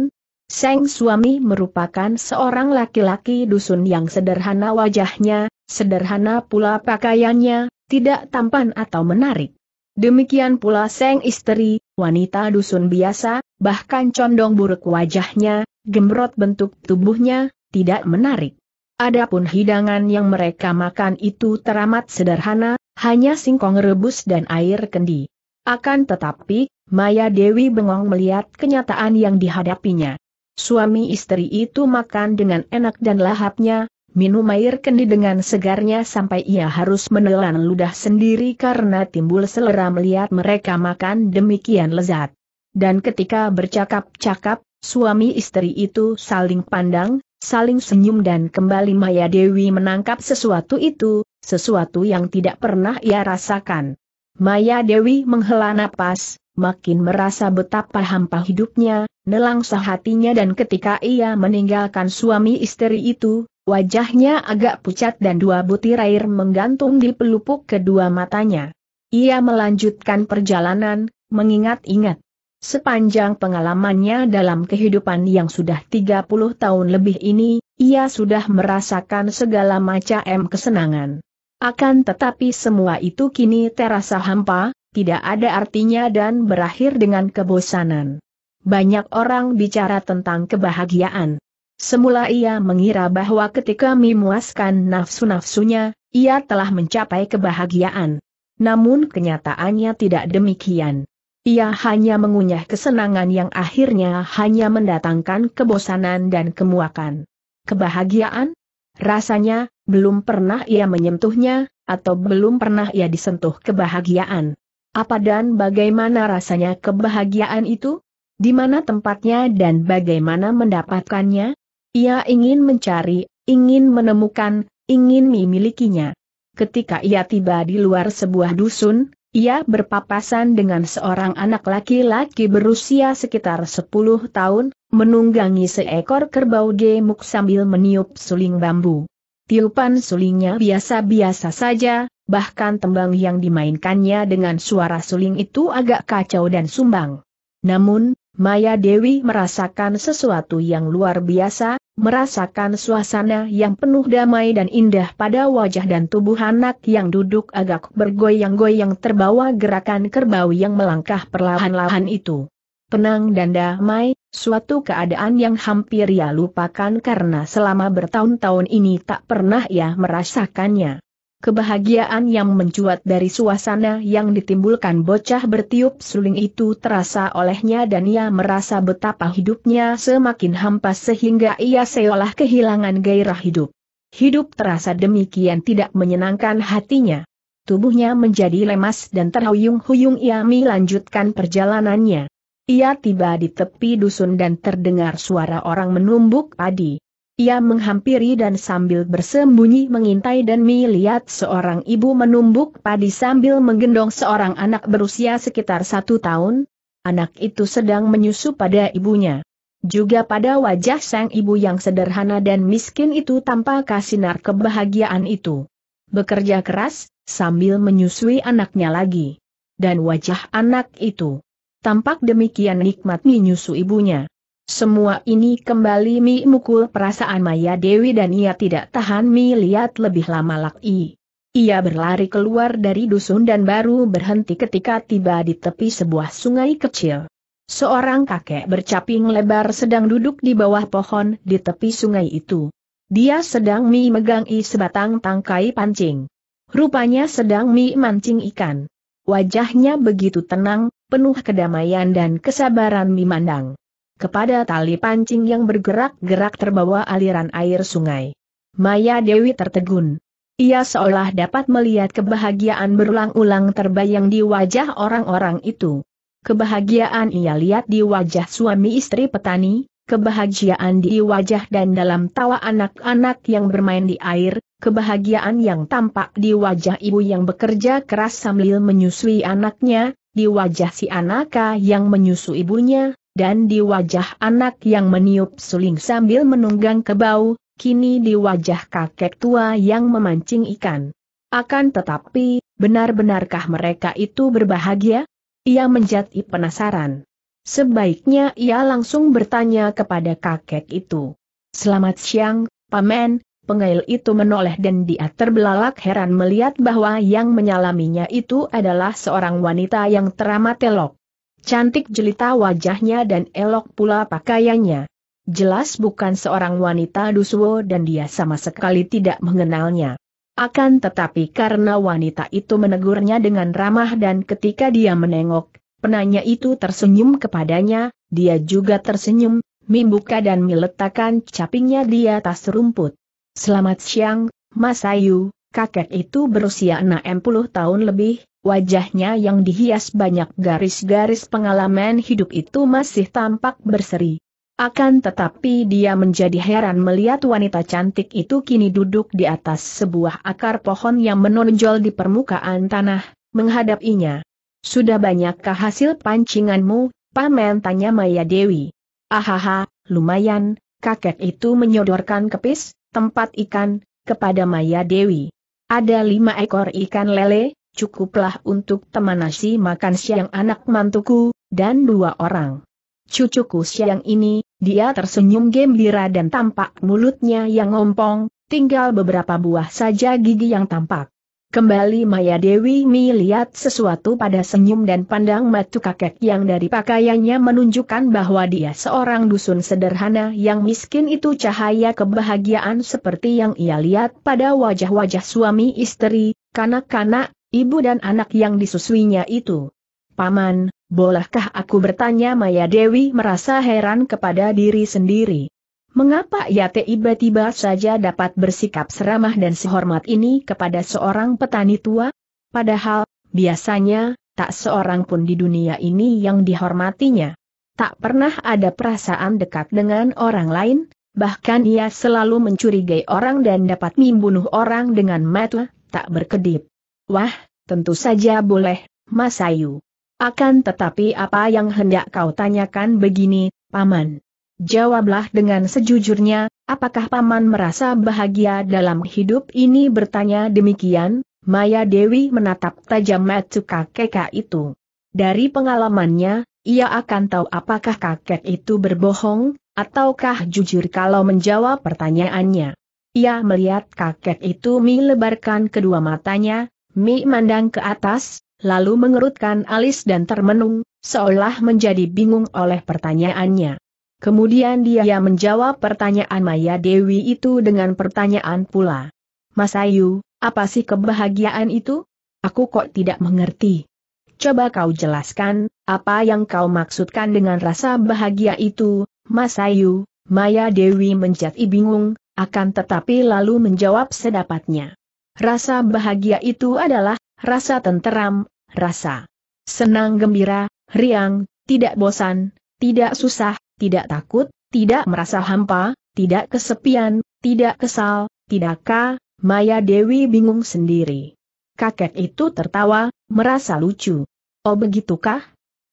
Seng suami merupakan seorang laki-laki dusun yang sederhana wajahnya, sederhana pula pakaiannya, tidak tampan atau menarik. Demikian pula Seng Istri, wanita dusun biasa, bahkan condong buruk wajahnya, gemrot bentuk tubuhnya, tidak menarik. Adapun hidangan yang mereka makan itu teramat sederhana, hanya singkong rebus dan air kendi. Akan tetapi, Maya Dewi bengong melihat kenyataan yang dihadapinya. Suami istri itu makan dengan enak dan lahapnya, minum air kendi dengan segarnya sampai ia harus menelan ludah sendiri karena timbul selera melihat mereka makan demikian lezat. Dan ketika bercakap-cakap, suami istri itu saling pandang, saling senyum dan kembali Maya Dewi menangkap sesuatu itu, sesuatu yang tidak pernah ia rasakan. Maya Dewi menghela napas, makin merasa betapa hampa hidupnya, nelangsa hatinya dan ketika ia meninggalkan suami istri itu, Wajahnya agak pucat dan dua butir air menggantung di pelupuk kedua matanya. Ia melanjutkan perjalanan, mengingat-ingat. Sepanjang pengalamannya dalam kehidupan yang sudah 30 tahun lebih ini, ia sudah merasakan segala macam kesenangan. Akan tetapi semua itu kini terasa hampa, tidak ada artinya dan berakhir dengan kebosanan. Banyak orang bicara tentang kebahagiaan. Semula ia mengira bahwa ketika memuaskan nafsu-nafsunya, ia telah mencapai kebahagiaan. Namun kenyataannya tidak demikian. Ia hanya mengunyah kesenangan yang akhirnya hanya mendatangkan kebosanan dan kemuakan. Kebahagiaan? Rasanya, belum pernah ia menyentuhnya, atau belum pernah ia disentuh kebahagiaan. Apa dan bagaimana rasanya kebahagiaan itu? Di mana tempatnya dan bagaimana mendapatkannya? Ia ingin mencari, ingin menemukan, ingin memilikinya. Ketika ia tiba di luar sebuah dusun, ia berpapasan dengan seorang anak laki-laki berusia sekitar 10 tahun, menunggangi seekor kerbau gemuk sambil meniup suling bambu. Tiupan sulingnya biasa-biasa saja, bahkan tembang yang dimainkannya dengan suara suling itu agak kacau dan sumbang. Namun, Maya Dewi merasakan sesuatu yang luar biasa, merasakan suasana yang penuh damai dan indah pada wajah dan tubuh anak yang duduk agak bergoyang-goyang terbawa gerakan kerbau yang melangkah perlahan-lahan itu. Tenang dan damai, suatu keadaan yang hampir ia lupakan karena selama bertahun-tahun ini tak pernah ia merasakannya. Kebahagiaan yang mencuat dari suasana yang ditimbulkan bocah bertiup suling itu terasa olehnya dan ia merasa betapa hidupnya semakin hampa sehingga ia seolah kehilangan gairah hidup. Hidup terasa demikian tidak menyenangkan hatinya. Tubuhnya menjadi lemas dan terhuyung-huyung ia melanjutkan perjalanannya. Ia tiba di tepi dusun dan terdengar suara orang menumbuk padi. Ia menghampiri dan sambil bersembunyi mengintai dan melihat seorang ibu menumbuk padi sambil menggendong seorang anak berusia sekitar satu tahun. Anak itu sedang menyusu pada ibunya. Juga pada wajah sang ibu yang sederhana dan miskin itu tanpa kasinar kebahagiaan itu. Bekerja keras, sambil menyusui anaknya lagi. Dan wajah anak itu. Tampak demikian nikmat menyusu ibunya. Semua ini kembali Mi mukul perasaan Maya Dewi dan ia tidak tahan Mi lihat lebih lama lagi. Ia berlari keluar dari dusun dan baru berhenti ketika tiba di tepi sebuah sungai kecil. Seorang kakek bercaping lebar sedang duduk di bawah pohon di tepi sungai itu. Dia sedang Mi megang i sebatang tangkai pancing. Rupanya sedang Mi mancing ikan. Wajahnya begitu tenang, penuh kedamaian dan kesabaran Mi mandang kepada tali pancing yang bergerak-gerak terbawa aliran air sungai. Maya Dewi tertegun. Ia seolah dapat melihat kebahagiaan berulang-ulang terbayang di wajah orang-orang itu. Kebahagiaan ia lihat di wajah suami istri petani, kebahagiaan di wajah dan dalam tawa anak-anak yang bermain di air, kebahagiaan yang tampak di wajah ibu yang bekerja keras sambil menyusui anaknya, di wajah si anaka yang menyusui ibunya, dan di wajah anak yang meniup suling sambil menunggang kebau, kini di wajah kakek tua yang memancing ikan. Akan tetapi, benar-benarkah mereka itu berbahagia? Ia menjadi penasaran. Sebaiknya ia langsung bertanya kepada kakek itu. Selamat siang, Pamen, pengail itu menoleh dan dia terbelalak heran melihat bahwa yang menyalaminya itu adalah seorang wanita yang teramat telok. Cantik jelita wajahnya dan elok pula pakaiannya. Jelas bukan seorang wanita dusuo dan dia sama sekali tidak mengenalnya. Akan tetapi karena wanita itu menegurnya dengan ramah dan ketika dia menengok, penanya itu tersenyum kepadanya, dia juga tersenyum, membuka dan meletakkan capingnya di atas rumput. Selamat siang, Mas Ayu, Kakek itu berusia 60 tahun lebih, wajahnya yang dihias banyak garis-garis pengalaman hidup itu masih tampak berseri. Akan tetapi dia menjadi heran melihat wanita cantik itu kini duduk di atas sebuah akar pohon yang menonjol di permukaan tanah, menghadapinya. Sudah banyakkah hasil pancinganmu, Pamen tanya Maya Dewi. Ahaha, lumayan, kakek itu menyodorkan kepis, tempat ikan, kepada Maya Dewi. Ada lima ekor ikan lele, cukuplah untuk teman nasi makan siang anak mantuku, dan dua orang. Cucuku siang ini, dia tersenyum gembira dan tampak mulutnya yang ngompong, tinggal beberapa buah saja gigi yang tampak. Kembali Maya Dewi melihat sesuatu pada senyum dan pandang matu kakek yang dari pakaiannya menunjukkan bahwa dia seorang dusun sederhana yang miskin itu cahaya kebahagiaan seperti yang ia lihat pada wajah-wajah suami istri, kanak-kanak, ibu dan anak yang disusuinya itu. Paman, bolehkah aku bertanya Maya Dewi merasa heran kepada diri sendiri. Mengapa ia tiba-tiba saja dapat bersikap seramah dan sehormat ini kepada seorang petani tua? Padahal, biasanya, tak seorang pun di dunia ini yang dihormatinya. Tak pernah ada perasaan dekat dengan orang lain, bahkan ia selalu mencurigai orang dan dapat membunuh orang dengan mata, tak berkedip. Wah, tentu saja boleh, Mas Ayu. Akan tetapi apa yang hendak kau tanyakan begini, Paman? Jawablah dengan sejujurnya, apakah Paman merasa bahagia dalam hidup ini bertanya demikian, Maya Dewi menatap tajam mata kakek itu. Dari pengalamannya, ia akan tahu apakah kakek itu berbohong, ataukah jujur kalau menjawab pertanyaannya. Ia melihat kakek itu mi lebarkan kedua matanya, mi mandang ke atas, lalu mengerutkan alis dan termenung, seolah menjadi bingung oleh pertanyaannya. Kemudian dia menjawab pertanyaan Maya Dewi itu dengan pertanyaan pula. Mas Ayu, apa sih kebahagiaan itu? Aku kok tidak mengerti. Coba kau jelaskan, apa yang kau maksudkan dengan rasa bahagia itu, Mas Ayu? Maya Dewi menjadi bingung, akan tetapi lalu menjawab sedapatnya. Rasa bahagia itu adalah, rasa tenteram, rasa senang gembira, riang, tidak bosan, tidak susah, tidak takut, tidak merasa hampa, tidak kesepian, tidak kesal, tidak tidakkah, Maya Dewi bingung sendiri. Kakek itu tertawa, merasa lucu. Oh begitukah?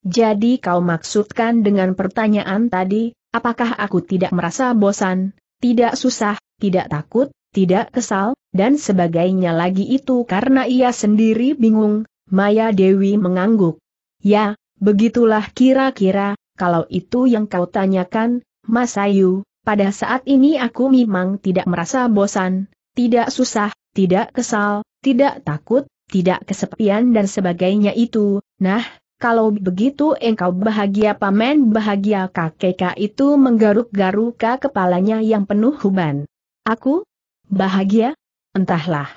Jadi kau maksudkan dengan pertanyaan tadi, apakah aku tidak merasa bosan, tidak susah, tidak takut, tidak kesal, dan sebagainya lagi itu karena ia sendiri bingung, Maya Dewi mengangguk. Ya, begitulah kira-kira, kalau itu yang kau tanyakan, Mas Ayu, pada saat ini aku memang tidak merasa bosan, tidak susah, tidak kesal, tidak takut, tidak kesepian dan sebagainya itu, nah, kalau begitu engkau bahagia pamen bahagia kakek itu menggaruk-garuk ke kepalanya yang penuh huban. Aku? Bahagia? Entahlah.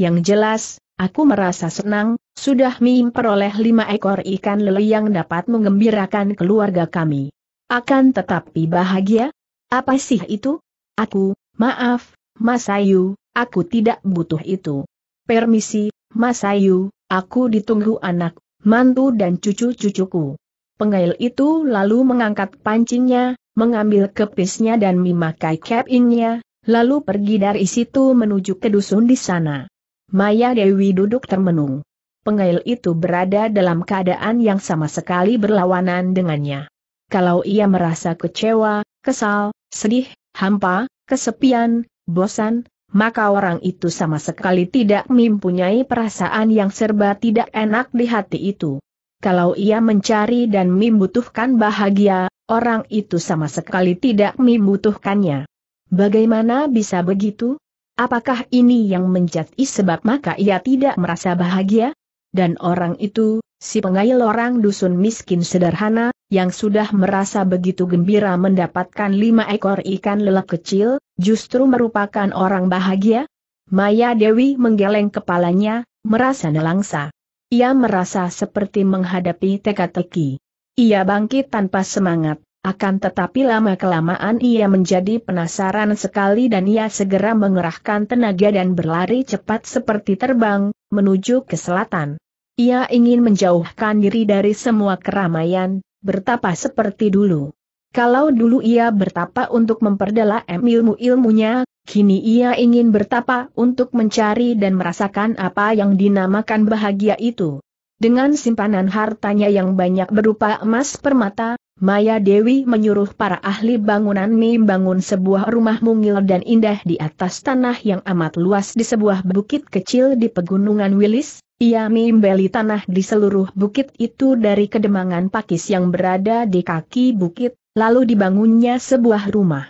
Yang jelas, aku merasa senang, sudah memperoleh lima ekor ikan lele yang dapat mengembirakan keluarga kami. Akan tetapi bahagia? Apa sih itu? Aku, maaf, Mas Ayu, aku tidak butuh itu. Permisi, Mas Ayu, aku ditunggu anak, mantu dan cucu-cucuku. Pengail itu lalu mengangkat pancingnya, mengambil kepisnya dan memakai capingnya, lalu pergi dari situ menuju ke dusun di sana. Maya Dewi duduk termenung penggail itu berada dalam keadaan yang sama sekali berlawanan dengannya. Kalau ia merasa kecewa, kesal, sedih, hampa, kesepian, bosan, maka orang itu sama sekali tidak mempunyai perasaan yang serba tidak enak di hati itu. Kalau ia mencari dan membutuhkan bahagia, orang itu sama sekali tidak membutuhkannya. Bagaimana bisa begitu? Apakah ini yang menjadi sebab maka ia tidak merasa bahagia? Dan orang itu, si pengail orang dusun miskin sederhana, yang sudah merasa begitu gembira mendapatkan lima ekor ikan lelap kecil, justru merupakan orang bahagia? Maya Dewi menggeleng kepalanya, merasa nelangsa. Ia merasa seperti menghadapi teka-teki. Ia bangkit tanpa semangat, akan tetapi lama-kelamaan ia menjadi penasaran sekali dan ia segera mengerahkan tenaga dan berlari cepat seperti terbang, menuju ke selatan. Ia ingin menjauhkan diri dari semua keramaian, bertapa seperti dulu. Kalau dulu ia bertapa untuk memperdalam ilmu-ilmunya, kini ia ingin bertapa untuk mencari dan merasakan apa yang dinamakan bahagia itu. Dengan simpanan hartanya yang banyak berupa emas permata, Maya Dewi menyuruh para ahli bangunan membangun sebuah rumah mungil dan indah di atas tanah yang amat luas di sebuah bukit kecil di pegunungan Wilis, ia mimbeli tanah di seluruh bukit itu dari kedemangan pakis yang berada di kaki bukit, lalu dibangunnya sebuah rumah.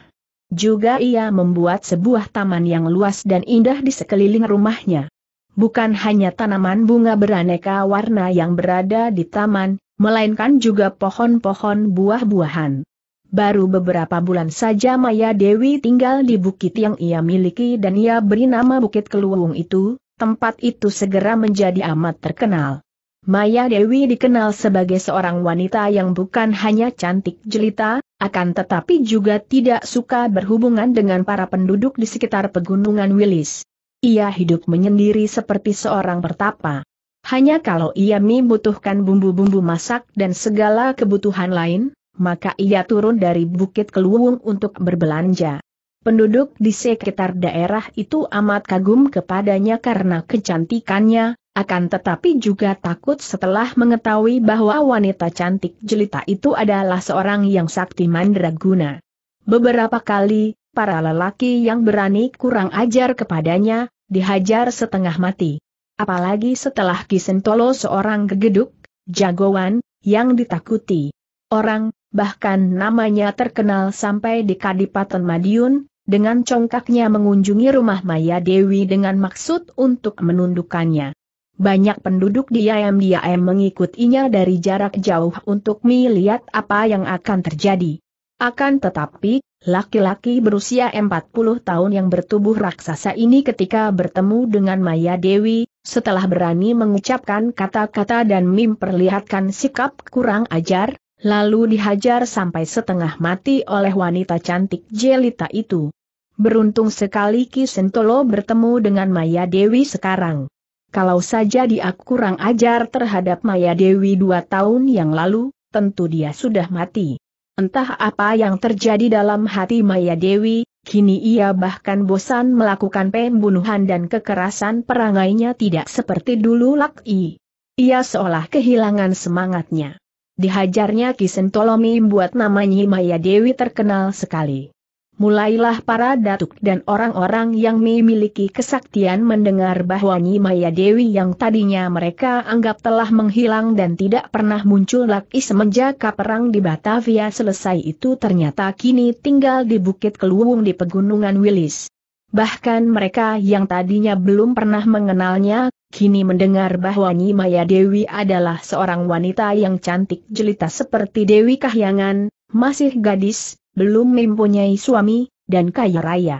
Juga ia membuat sebuah taman yang luas dan indah di sekeliling rumahnya. Bukan hanya tanaman bunga beraneka warna yang berada di taman, melainkan juga pohon-pohon buah-buahan. Baru beberapa bulan saja Maya Dewi tinggal di bukit yang ia miliki dan ia beri nama Bukit Keluwung itu, tempat itu segera menjadi amat terkenal. Maya Dewi dikenal sebagai seorang wanita yang bukan hanya cantik jelita, akan tetapi juga tidak suka berhubungan dengan para penduduk di sekitar pegunungan Wilis. Ia hidup menyendiri seperti seorang pertapa. Hanya kalau ia membutuhkan bumbu-bumbu masak dan segala kebutuhan lain, maka ia turun dari Bukit Keluwung untuk berbelanja. Penduduk di sekitar daerah itu amat kagum kepadanya karena kecantikannya, akan tetapi juga takut setelah mengetahui bahwa wanita cantik jelita itu adalah seorang yang sakti mandraguna. Beberapa kali, para lelaki yang berani kurang ajar kepadanya, dihajar setengah mati. Apalagi setelah Kisentolo seorang gegeduk, jagoan, yang ditakuti. Orang, bahkan namanya terkenal sampai di Kadipaten Madiun, dengan congkaknya mengunjungi rumah Maya Dewi dengan maksud untuk menundukkannya. Banyak penduduk di Ayam diam mengikutinya dari jarak jauh untuk melihat apa yang akan terjadi. Akan tetapi, laki-laki berusia 40 tahun yang bertubuh raksasa ini ketika bertemu dengan Maya Dewi, setelah berani mengucapkan kata-kata dan memperlihatkan sikap kurang ajar, lalu dihajar sampai setengah mati oleh wanita cantik jelita itu. Beruntung sekali Ki Sentolo bertemu dengan Maya Dewi sekarang. Kalau saja dia kurang ajar terhadap Maya Dewi dua tahun yang lalu, tentu dia sudah mati. Entah apa yang terjadi dalam hati Maya Dewi, kini ia bahkan bosan melakukan pembunuhan dan kekerasan perangainya tidak seperti dulu lak'i. Ia seolah kehilangan semangatnya. Dihajarnya Kisentolomi membuat namanya Maya Dewi terkenal sekali. Mulailah para datuk dan orang-orang yang memiliki kesaktian mendengar bahwa Nyi Maya Dewi yang tadinya mereka anggap telah menghilang dan tidak pernah muncul lagi semenjak perang di Batavia selesai itu ternyata kini tinggal di Bukit Keluwung di Pegunungan Wilis. Bahkan mereka yang tadinya belum pernah mengenalnya, kini mendengar bahwa Maya Dewi adalah seorang wanita yang cantik jelita seperti Dewi Kahyangan, masih gadis, belum mempunyai suami, dan kaya raya.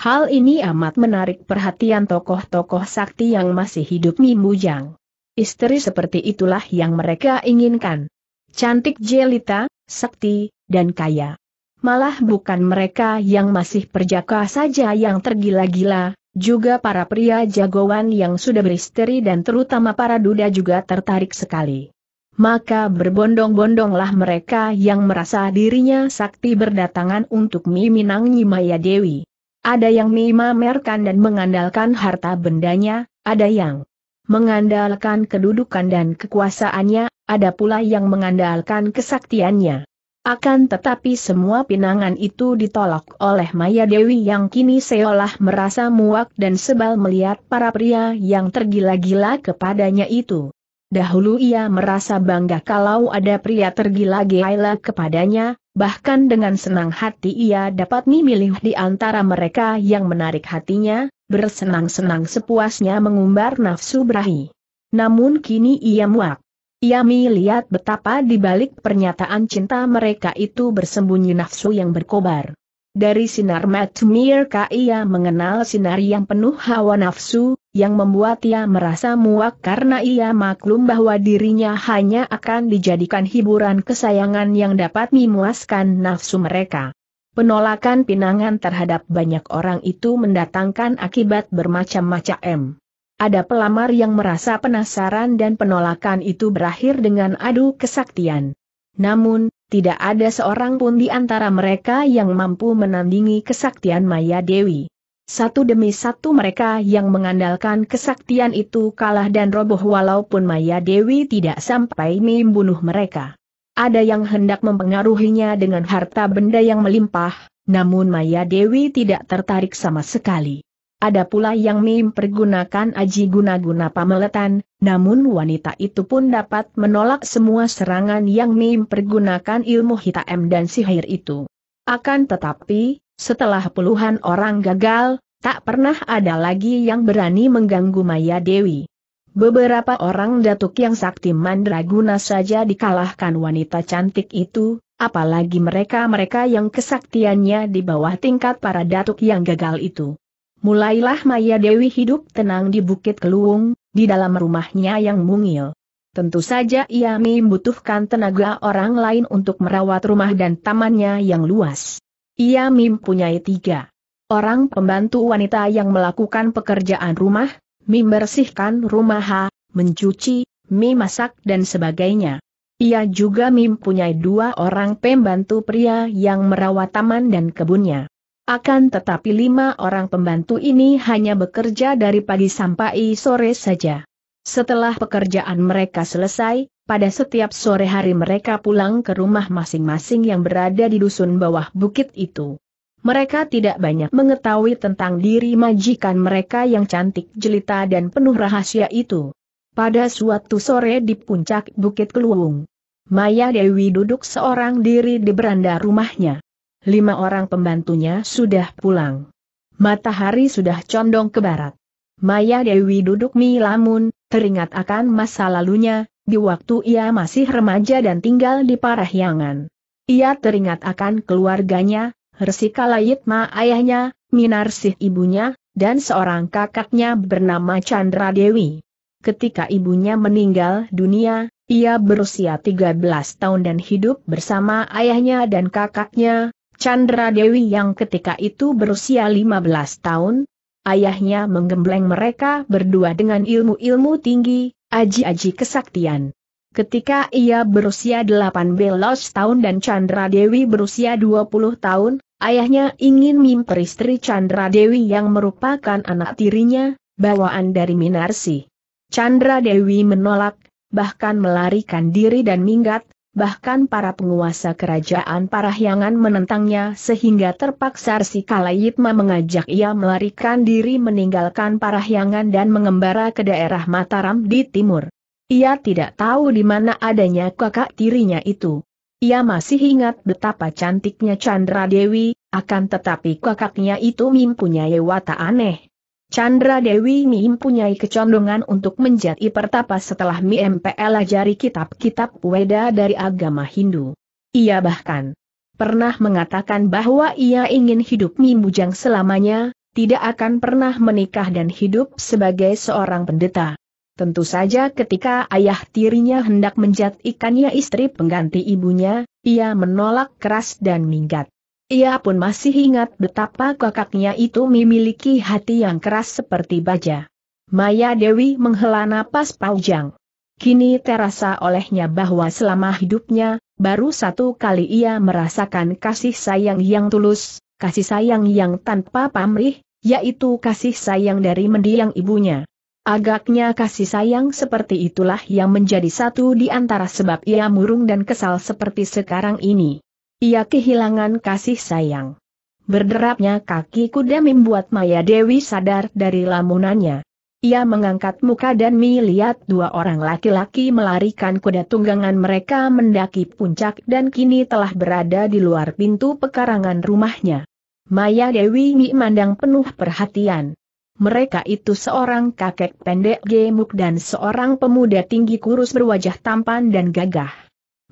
Hal ini amat menarik perhatian tokoh-tokoh sakti yang masih hidup mimbujang. Istri seperti itulah yang mereka inginkan. Cantik jelita, sakti, dan kaya. Malah bukan mereka yang masih perjaka saja yang tergila-gila, juga para pria jagoan yang sudah beristeri dan terutama para duda juga tertarik sekali. Maka berbondong-bondonglah mereka yang merasa dirinya sakti berdatangan untuk Miminang Nyimaya Dewi. Ada yang memamerkan dan mengandalkan harta bendanya, ada yang mengandalkan kedudukan dan kekuasaannya, ada pula yang mengandalkan kesaktiannya. Akan tetapi semua pinangan itu ditolak oleh Maya Dewi yang kini seolah merasa muak dan sebal melihat para pria yang tergila-gila kepadanya itu. Dahulu ia merasa bangga kalau ada pria tergila-gila kepadanya, bahkan dengan senang hati ia dapat memilih di antara mereka yang menarik hatinya, bersenang-senang sepuasnya mengumbar nafsu berahi. Namun kini ia muak. Ia melihat betapa di balik pernyataan cinta mereka itu bersembunyi nafsu yang berkobar. Dari sinar Matmir Ia mengenal sinar yang penuh hawa nafsu, yang membuat ia merasa muak karena ia maklum bahwa dirinya hanya akan dijadikan hiburan kesayangan yang dapat memuaskan nafsu mereka. Penolakan pinangan terhadap banyak orang itu mendatangkan akibat bermacam-macam. Ada pelamar yang merasa penasaran dan penolakan itu berakhir dengan adu kesaktian. Namun, tidak ada seorang pun di antara mereka yang mampu menandingi kesaktian Maya Dewi. Satu demi satu mereka yang mengandalkan kesaktian itu kalah dan roboh walaupun Maya Dewi tidak sampai membunuh mereka. Ada yang hendak mempengaruhinya dengan harta benda yang melimpah, namun Maya Dewi tidak tertarik sama sekali. Ada pula yang mempergunakan aji guna-guna pameletan, namun wanita itu pun dapat menolak semua serangan yang mempergunakan ilmu hitam dan sihir itu. Akan tetapi, setelah puluhan orang gagal, tak pernah ada lagi yang berani mengganggu Maya Dewi. Beberapa orang datuk yang sakti mandraguna saja dikalahkan wanita cantik itu, apalagi mereka-mereka yang kesaktiannya di bawah tingkat para datuk yang gagal itu. Mulailah Maya Dewi hidup tenang di Bukit Keluung, di dalam rumahnya yang mungil. Tentu saja ia membutuhkan tenaga orang lain untuk merawat rumah dan tamannya yang luas. Ia mempunyai tiga orang pembantu wanita yang melakukan pekerjaan rumah, membersihkan rumah, mencuci, memasak, dan sebagainya. Ia juga mempunyai dua orang pembantu pria yang merawat taman dan kebunnya. Akan tetapi lima orang pembantu ini hanya bekerja dari pagi sampai sore saja. Setelah pekerjaan mereka selesai, pada setiap sore hari mereka pulang ke rumah masing-masing yang berada di dusun bawah bukit itu. Mereka tidak banyak mengetahui tentang diri majikan mereka yang cantik jelita dan penuh rahasia itu. Pada suatu sore di puncak Bukit Keluwung, Maya Dewi duduk seorang diri di beranda rumahnya lima orang pembantunya sudah pulang. Matahari sudah condong ke barat. Maya Dewi duduk lamun, teringat akan masa lalunya, di waktu ia masih remaja dan tinggal di Parahyangan. Ia teringat akan keluarganya, Resika Layitma ayahnya, Minarsih ibunya, dan seorang kakaknya bernama Chandra Dewi. Ketika ibunya meninggal dunia, ia berusia 13 tahun dan hidup bersama ayahnya dan kakaknya, Chandra Dewi yang ketika itu berusia 15 tahun, ayahnya menggembleng mereka berdua dengan ilmu-ilmu tinggi, aji-aji kesaktian. Ketika ia berusia 8 belas tahun dan Chandra Dewi berusia 20 tahun, ayahnya ingin memperistri Chandra Dewi yang merupakan anak tirinya, bawaan dari Minarsi. Chandra Dewi menolak, bahkan melarikan diri dan minggat, bahkan para penguasa kerajaan Parahyangan menentangnya sehingga terpaksa si Kalayitma mengajak ia melarikan diri meninggalkan Parahyangan dan mengembara ke daerah Mataram di timur. Ia tidak tahu di mana adanya kakak tirinya itu. Ia masih ingat betapa cantiknya Chandra Dewi, akan tetapi kakaknya itu mempunyai watak aneh, Chandra Dewi Mi punyai kecondongan untuk menjadi pertapa setelah Mi pelajari kitab-kitab Weda dari agama Hindu. Ia bahkan pernah mengatakan bahwa ia ingin hidup Mi bujang selamanya, tidak akan pernah menikah dan hidup sebagai seorang pendeta. Tentu saja ketika ayah tirinya hendak menjatikannya istri pengganti ibunya, ia menolak keras dan minggat. Ia pun masih ingat betapa kakaknya itu memiliki hati yang keras seperti baja. Maya Dewi menghela napas paujang. Kini terasa olehnya bahwa selama hidupnya, baru satu kali ia merasakan kasih sayang yang tulus, kasih sayang yang tanpa pamrih, yaitu kasih sayang dari mendiang ibunya. Agaknya kasih sayang seperti itulah yang menjadi satu di antara sebab ia murung dan kesal seperti sekarang ini. Ia kehilangan kasih sayang. Berderapnya kaki kuda membuat Maya Dewi sadar dari lamunannya. Ia mengangkat muka dan melihat dua orang laki-laki melarikan kuda tunggangan mereka mendaki puncak dan kini telah berada di luar pintu pekarangan rumahnya. Maya Dewi memandang penuh perhatian. Mereka itu seorang kakek pendek gemuk dan seorang pemuda tinggi kurus berwajah tampan dan gagah.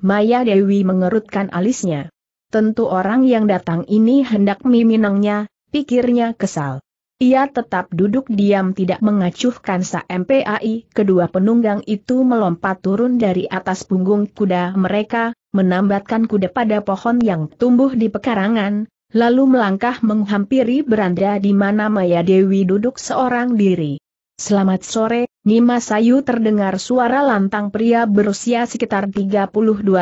Maya Dewi mengerutkan alisnya. Tentu orang yang datang ini hendak meminangnya, pikirnya kesal. Ia tetap duduk diam tidak mengacuhkan sa MPAI, kedua penunggang itu melompat turun dari atas punggung kuda mereka, menambatkan kuda pada pohon yang tumbuh di pekarangan, lalu melangkah menghampiri beranda di mana Maya Dewi duduk seorang diri. Selamat sore, Nima Sayu terdengar suara lantang pria berusia sekitar 32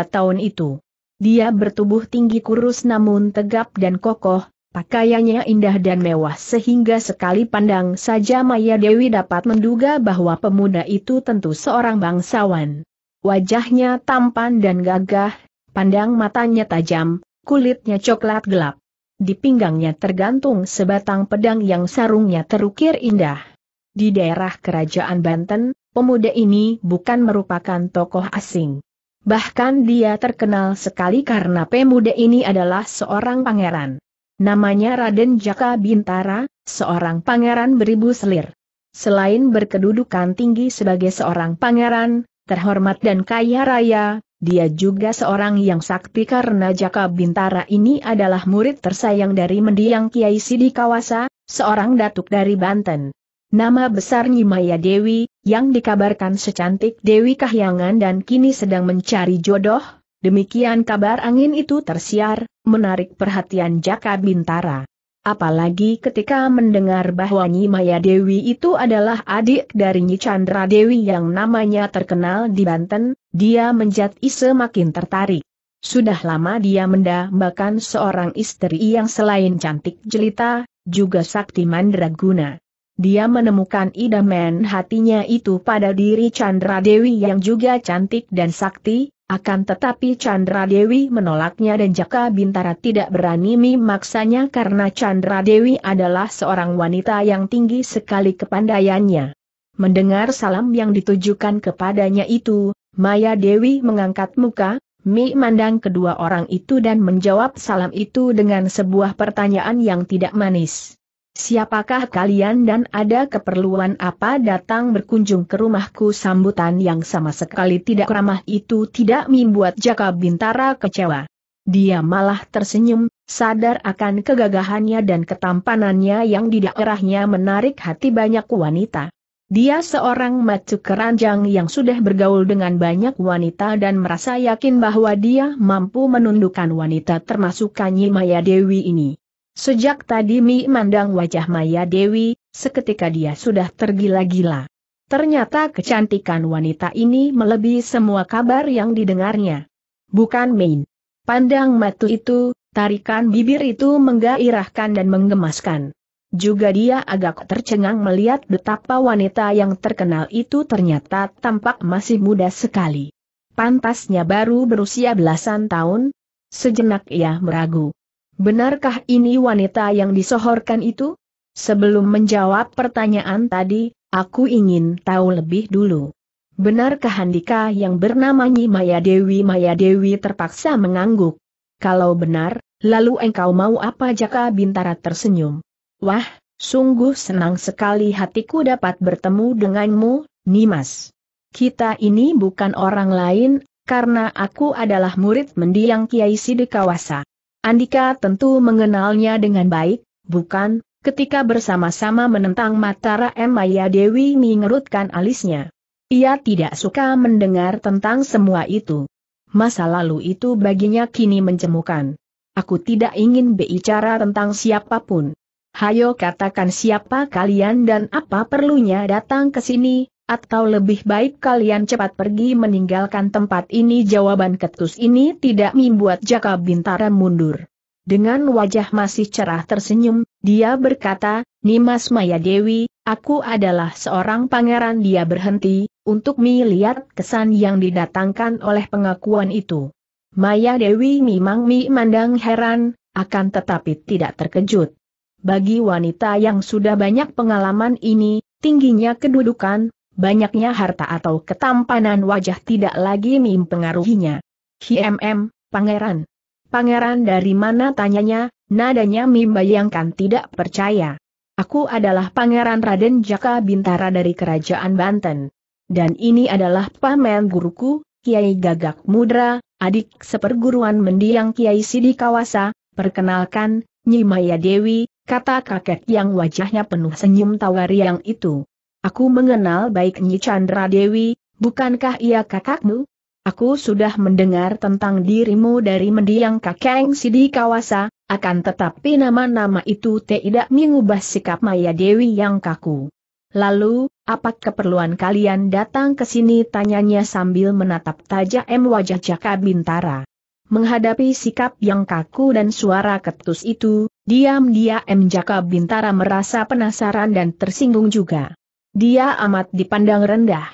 tahun itu. Dia bertubuh tinggi kurus namun tegap dan kokoh, pakaiannya indah dan mewah sehingga sekali pandang saja Maya Dewi dapat menduga bahwa pemuda itu tentu seorang bangsawan. Wajahnya tampan dan gagah, pandang matanya tajam, kulitnya coklat gelap. Di pinggangnya tergantung sebatang pedang yang sarungnya terukir indah. Di daerah kerajaan Banten, pemuda ini bukan merupakan tokoh asing. Bahkan dia terkenal sekali karena pemuda ini adalah seorang pangeran. Namanya Raden Jaka Bintara, seorang pangeran beribu selir. Selain berkedudukan tinggi sebagai seorang pangeran, terhormat dan kaya raya, dia juga seorang yang sakti karena Jaka Bintara ini adalah murid tersayang dari mendiang Kiai Sidi Kawasa, seorang datuk dari Banten. Nama besar Nyimaya Dewi, yang dikabarkan secantik Dewi Kahyangan dan kini sedang mencari jodoh, demikian kabar angin itu tersiar, menarik perhatian Jaka Bintara. Apalagi ketika mendengar bahwa Nyi Maya Dewi itu adalah adik dari Nyi Chandra Dewi yang namanya terkenal di Banten, dia menjadi semakin tertarik. Sudah lama dia mendambakan seorang istri yang selain cantik jelita, juga sakti mandraguna dia menemukan idaman hatinya itu pada diri Chandra Dewi yang juga cantik dan sakti, akan tetapi Chandra Dewi menolaknya dan Jaka Bintara tidak berani memaksanya karena Chandra Dewi adalah seorang wanita yang tinggi sekali kepandaiannya. Mendengar salam yang ditujukan kepadanya itu, Maya Dewi mengangkat muka, Mi mandang kedua orang itu dan menjawab salam itu dengan sebuah pertanyaan yang tidak manis. Siapakah kalian dan ada keperluan apa datang berkunjung ke rumahku sambutan yang sama sekali tidak ramah itu tidak membuat Jaka Bintara kecewa. Dia malah tersenyum, sadar akan kegagahannya dan ketampanannya yang di daerahnya menarik hati banyak wanita. Dia seorang macu keranjang yang sudah bergaul dengan banyak wanita dan merasa yakin bahwa dia mampu menundukkan wanita termasuk Kanyi Maya Dewi ini. Sejak tadi Mi mandang wajah Maya Dewi, seketika dia sudah tergila-gila. Ternyata kecantikan wanita ini melebihi semua kabar yang didengarnya. Bukan main. Pandang matu itu, tarikan bibir itu menggairahkan dan menggemaskan. Juga dia agak tercengang melihat betapa wanita yang terkenal itu ternyata tampak masih muda sekali. Pantasnya baru berusia belasan tahun. Sejenak ia meragu. Benarkah ini wanita yang disohorkan itu? Sebelum menjawab pertanyaan tadi, aku ingin tahu lebih dulu. Benarkah Handika yang bernama Nyi Maya Dewi Maya Dewi terpaksa mengangguk? Kalau benar, lalu engkau mau apa Jaka Bintara tersenyum? Wah, sungguh senang sekali hatiku dapat bertemu denganmu, Nimas. Kita ini bukan orang lain, karena aku adalah murid mendiang Kiai Sidikawasa. Andika tentu mengenalnya dengan baik, bukan? Ketika bersama-sama menentang Matara M. Maya Dewi mengerutkan alisnya. Ia tidak suka mendengar tentang semua itu. Masa lalu itu baginya kini menjemukan. Aku tidak ingin berbicara tentang siapapun. Hayo katakan siapa kalian dan apa perlunya datang ke sini, atau lebih baik kalian cepat pergi meninggalkan tempat ini jawaban ketus ini tidak membuat Jaka Bintara mundur. Dengan wajah masih cerah tersenyum, dia berkata, Nimas Maya Dewi, aku adalah seorang pangeran dia berhenti, untuk melihat kesan yang didatangkan oleh pengakuan itu. Maya Dewi memang memandang heran, akan tetapi tidak terkejut. Bagi wanita yang sudah banyak pengalaman ini, tingginya kedudukan, banyaknya harta atau ketampanan wajah tidak lagi mempengaruhinya. HMM, pangeran. Pangeran dari mana tanyanya, nadanya membayangkan tidak percaya. Aku adalah pangeran Raden Jaka Bintara dari Kerajaan Banten. Dan ini adalah paman guruku, Kiai Gagak Mudra, adik seperguruan mendiang Kiai Sidi Kawasa, perkenalkan, Nyimaya Dewi, kata kakek yang wajahnya penuh senyum tawar yang itu. Aku mengenal baik Nyi Chandra Dewi, bukankah ia kakakmu? Aku sudah mendengar tentang dirimu dari mendiang kakek Sidi Kawasa, akan tetapi nama-nama itu tidak mengubah sikap Maya Dewi yang kaku. Lalu, apa keperluan kalian datang ke sini tanyanya sambil menatap tajam wajah Jaka Bintara. Menghadapi sikap yang kaku dan suara ketus itu, diam-diam Jaka Bintara merasa penasaran dan tersinggung juga. Dia amat dipandang rendah.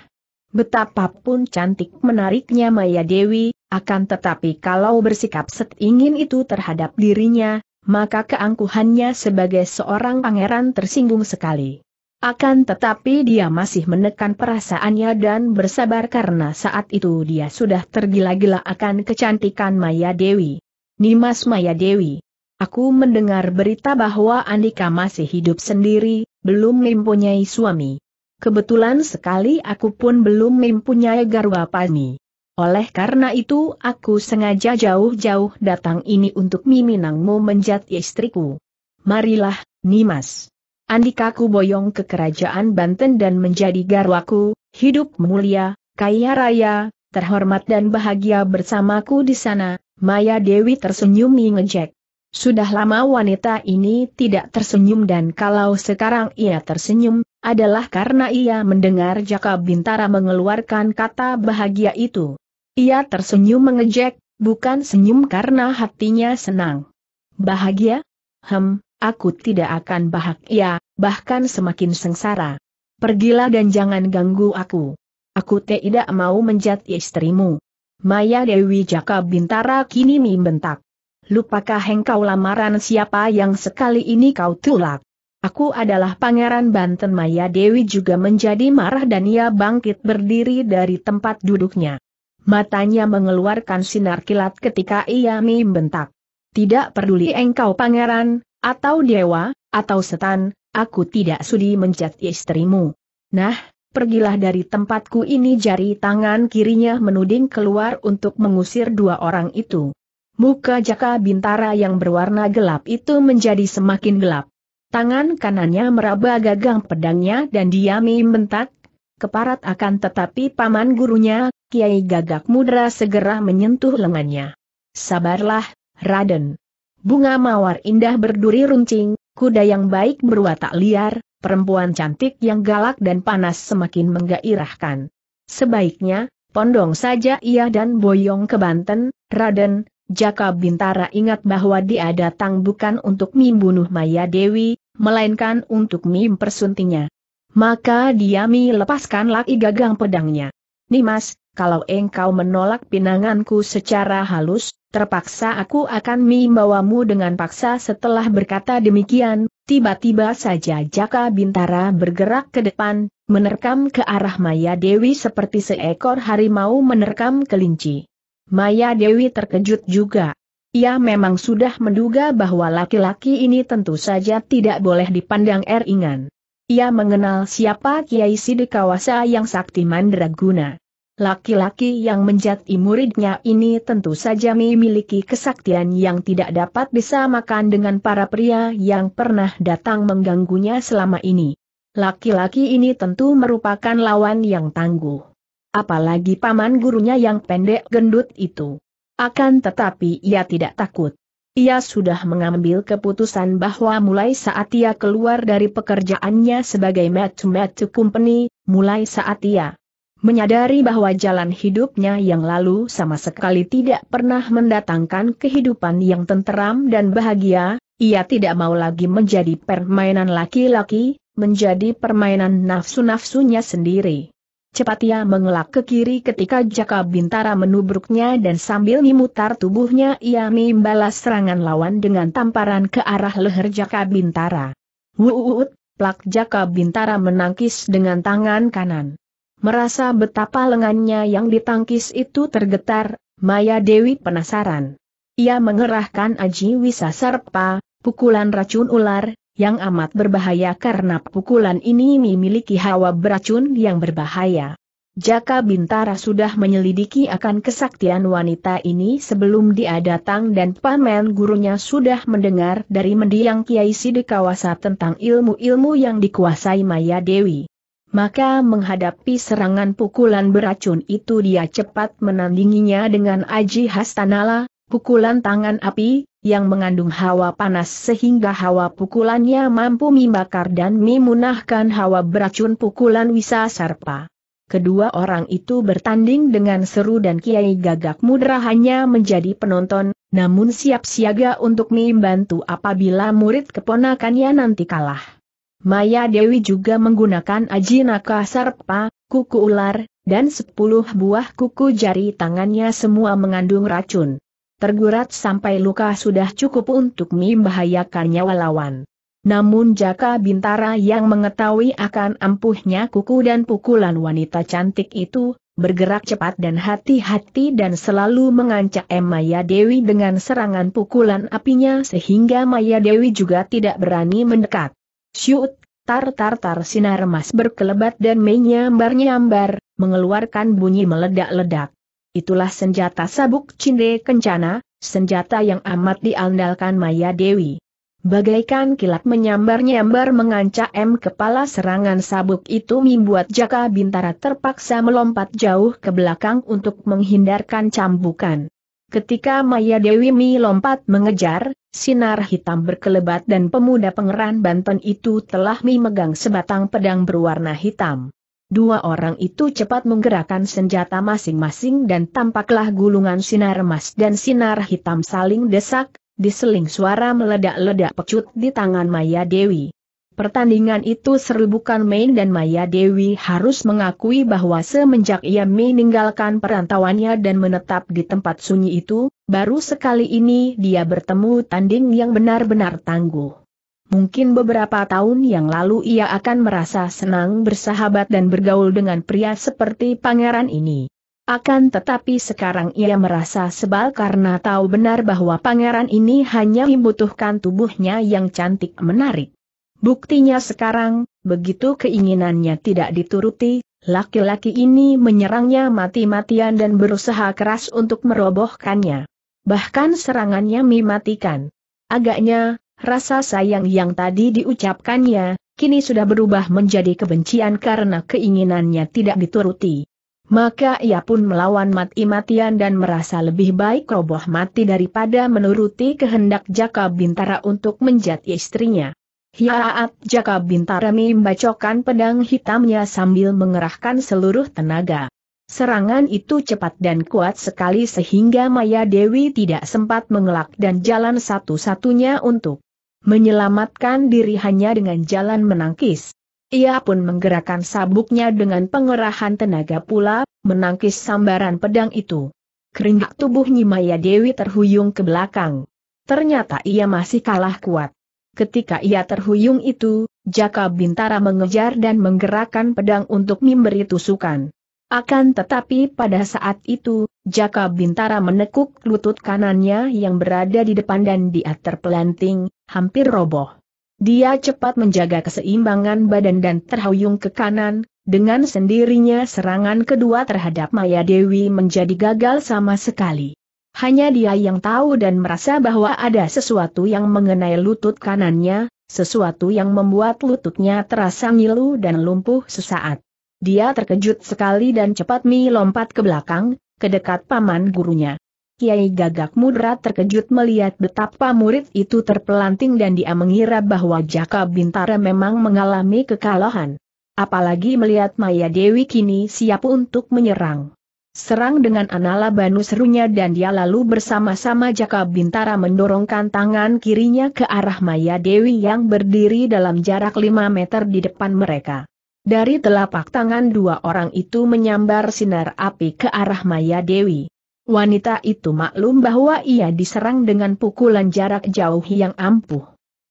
Betapapun cantik menariknya Maya Dewi, akan tetapi kalau bersikap setingin itu terhadap dirinya, maka keangkuhannya sebagai seorang pangeran tersinggung sekali. Akan tetapi dia masih menekan perasaannya dan bersabar karena saat itu dia sudah tergila-gila akan kecantikan Maya Dewi. Nimas Maya Dewi. Aku mendengar berita bahwa Andika masih hidup sendiri, belum mempunyai suami. Kebetulan sekali aku pun belum mempunyai garwa pani. Oleh karena itu aku sengaja jauh-jauh datang ini untuk Miminangmu menjat istriku. Marilah, Nimas. Andikaku boyong ke kerajaan Banten dan menjadi garwaku, hidup mulia, kaya raya, terhormat dan bahagia bersamaku di sana, Maya Dewi tersenyum ngejek. Sudah lama wanita ini tidak tersenyum dan kalau sekarang ia tersenyum, adalah karena ia mendengar Jaka Bintara mengeluarkan kata bahagia itu. Ia tersenyum mengejek, bukan senyum karena hatinya senang. Bahagia? Hem, aku tidak akan bahagia, bahkan semakin sengsara. Pergilah dan jangan ganggu aku. Aku tidak mau menjadi istrimu. Maya Dewi Jaka Bintara kini membentak. Lupakah engkau lamaran siapa yang sekali ini kau tulak? Aku adalah Pangeran Banten Maya Dewi juga menjadi marah dan ia bangkit berdiri dari tempat duduknya. Matanya mengeluarkan sinar kilat ketika ia membentak. Tidak peduli engkau pangeran, atau dewa, atau setan, aku tidak sudi menjat istrimu. Nah, pergilah dari tempatku ini jari tangan kirinya menuding keluar untuk mengusir dua orang itu. Muka Jaka Bintara yang berwarna gelap itu menjadi semakin gelap. Tangan kanannya meraba gagang pedangnya dan diami bentak. Keparat akan tetapi paman gurunya, Kiai Gagak Mudra segera menyentuh lengannya. Sabarlah, Raden. Bunga mawar indah berduri runcing, kuda yang baik berwatak liar, perempuan cantik yang galak dan panas semakin menggairahkan. Sebaiknya, pondong saja ia dan boyong ke Banten, Raden, Jaka Bintara ingat bahwa dia datang bukan untuk membunuh Maya Dewi, melainkan untuk mim persuntingnya. Maka dia Mi lepaskan laki gagang pedangnya. Nimas, kalau engkau menolak pinanganku secara halus, terpaksa aku akan Mi dengan paksa setelah berkata demikian, tiba-tiba saja Jaka Bintara bergerak ke depan, menerkam ke arah Maya Dewi seperti seekor harimau menerkam kelinci. Maya Dewi terkejut juga. Ia memang sudah menduga bahwa laki-laki ini tentu saja tidak boleh dipandang eringan. Ia mengenal siapa Kiai Sidikawasa yang sakti mandraguna. Laki-laki yang menjadi muridnya ini tentu saja memiliki kesaktian yang tidak dapat disamakan dengan para pria yang pernah datang mengganggunya selama ini. Laki-laki ini tentu merupakan lawan yang tangguh. Apalagi paman gurunya yang pendek gendut itu. Akan tetapi ia tidak takut. Ia sudah mengambil keputusan bahwa mulai saat ia keluar dari pekerjaannya sebagai Matu-Matu Company, mulai saat ia menyadari bahwa jalan hidupnya yang lalu sama sekali tidak pernah mendatangkan kehidupan yang tenteram dan bahagia, ia tidak mau lagi menjadi permainan laki-laki, menjadi permainan nafsu-nafsunya sendiri. Cepat ia mengelak ke kiri ketika Jaka Bintara menubruknya dan sambil memutar tubuhnya ia membalas serangan lawan dengan tamparan ke arah leher Jaka Bintara. Wuut, plak Jaka Bintara menangkis dengan tangan kanan. Merasa betapa lengannya yang ditangkis itu tergetar, Maya Dewi penasaran. Ia mengerahkan Aji Wisa Serpa, pukulan racun ular, yang amat berbahaya karena pukulan ini memiliki hawa beracun yang berbahaya. Jaka Bintara sudah menyelidiki akan kesaktian wanita ini sebelum dia datang dan pamen gurunya sudah mendengar dari mendiang Kiai Sidikawasa tentang ilmu-ilmu yang dikuasai Maya Dewi. Maka menghadapi serangan pukulan beracun itu dia cepat menandinginya dengan Aji Hastanala, pukulan tangan api, yang mengandung hawa panas sehingga hawa pukulannya mampu membakar dan memunahkan hawa beracun pukulan Wisa Sarpa. Kedua orang itu bertanding dengan seru dan Kiai Gagak Mudra hanya menjadi penonton, namun siap siaga untuk membantu apabila murid keponakannya nanti kalah. Maya Dewi juga menggunakan Ajinaka Sarpa, kuku ular, dan sepuluh buah kuku jari tangannya semua mengandung racun tergurat sampai luka sudah cukup untuk membahayakan nyawa lawan. Namun Jaka Bintara yang mengetahui akan ampuhnya kuku dan pukulan wanita cantik itu, bergerak cepat dan hati-hati dan selalu mengancam Maya Dewi dengan serangan pukulan apinya sehingga Maya Dewi juga tidak berani mendekat. Syut, tar tar tar sinar emas berkelebat dan menyambar-nyambar, mengeluarkan bunyi meledak-ledak itulah senjata sabuk cinde kencana, senjata yang amat diandalkan Maya Dewi. Bagaikan kilat menyambar-nyambar mengancam kepala serangan sabuk itu membuat Jaka Bintara terpaksa melompat jauh ke belakang untuk menghindarkan cambukan. Ketika Maya Dewi Mi lompat mengejar, sinar hitam berkelebat dan pemuda pengeran Banten itu telah Mi megang sebatang pedang berwarna hitam. Dua orang itu cepat menggerakkan senjata masing-masing dan tampaklah gulungan sinar emas dan sinar hitam saling desak, diseling suara meledak-ledak pecut di tangan Maya Dewi. Pertandingan itu seru bukan main dan Maya Dewi harus mengakui bahwa semenjak ia meninggalkan perantauannya dan menetap di tempat sunyi itu, baru sekali ini dia bertemu tanding yang benar-benar tangguh. Mungkin beberapa tahun yang lalu ia akan merasa senang bersahabat dan bergaul dengan pria seperti pangeran ini. Akan tetapi sekarang ia merasa sebal karena tahu benar bahwa pangeran ini hanya membutuhkan tubuhnya yang cantik menarik. Buktinya sekarang, begitu keinginannya tidak dituruti, laki-laki ini menyerangnya mati-matian dan berusaha keras untuk merobohkannya. Bahkan serangannya mematikan. Agaknya, Rasa sayang yang tadi diucapkannya, kini sudah berubah menjadi kebencian karena keinginannya tidak dituruti. Maka ia pun melawan mati-matian dan merasa lebih baik roboh mati daripada menuruti kehendak Jaka Bintara untuk menjadi istrinya. Hiaat Jaka Bintara membacokkan pedang hitamnya sambil mengerahkan seluruh tenaga. Serangan itu cepat dan kuat sekali sehingga Maya Dewi tidak sempat mengelak dan jalan satu-satunya untuk menyelamatkan diri hanya dengan jalan menangkis. Ia pun menggerakkan sabuknya dengan pengerahan tenaga pula, menangkis sambaran pedang itu. Keringat tubuh Nyimaya Dewi terhuyung ke belakang. Ternyata ia masih kalah kuat. Ketika ia terhuyung itu, Jaka Bintara mengejar dan menggerakkan pedang untuk memberi tusukan. Akan tetapi pada saat itu, Jaka Bintara menekuk lutut kanannya yang berada di depan dan dia terpelanting, hampir roboh. Dia cepat menjaga keseimbangan badan dan terhuyung ke kanan, dengan sendirinya serangan kedua terhadap Maya Dewi menjadi gagal sama sekali. Hanya dia yang tahu dan merasa bahwa ada sesuatu yang mengenai lutut kanannya, sesuatu yang membuat lututnya terasa ngilu dan lumpuh sesaat. Dia terkejut sekali dan cepat melompat ke belakang, ke dekat paman gurunya. Kiai Gagak Mudra terkejut melihat betapa murid itu terpelanting dan dia mengira bahwa Jaka Bintara memang mengalami kekalahan. Apalagi melihat Maya Dewi kini siap untuk menyerang. Serang dengan Anala Banu serunya dan dia lalu bersama-sama Jaka Bintara mendorongkan tangan kirinya ke arah Maya Dewi yang berdiri dalam jarak 5 meter di depan mereka. Dari telapak tangan dua orang itu menyambar sinar api ke arah Maya Dewi. Wanita itu maklum bahwa ia diserang dengan pukulan jarak jauh yang ampuh.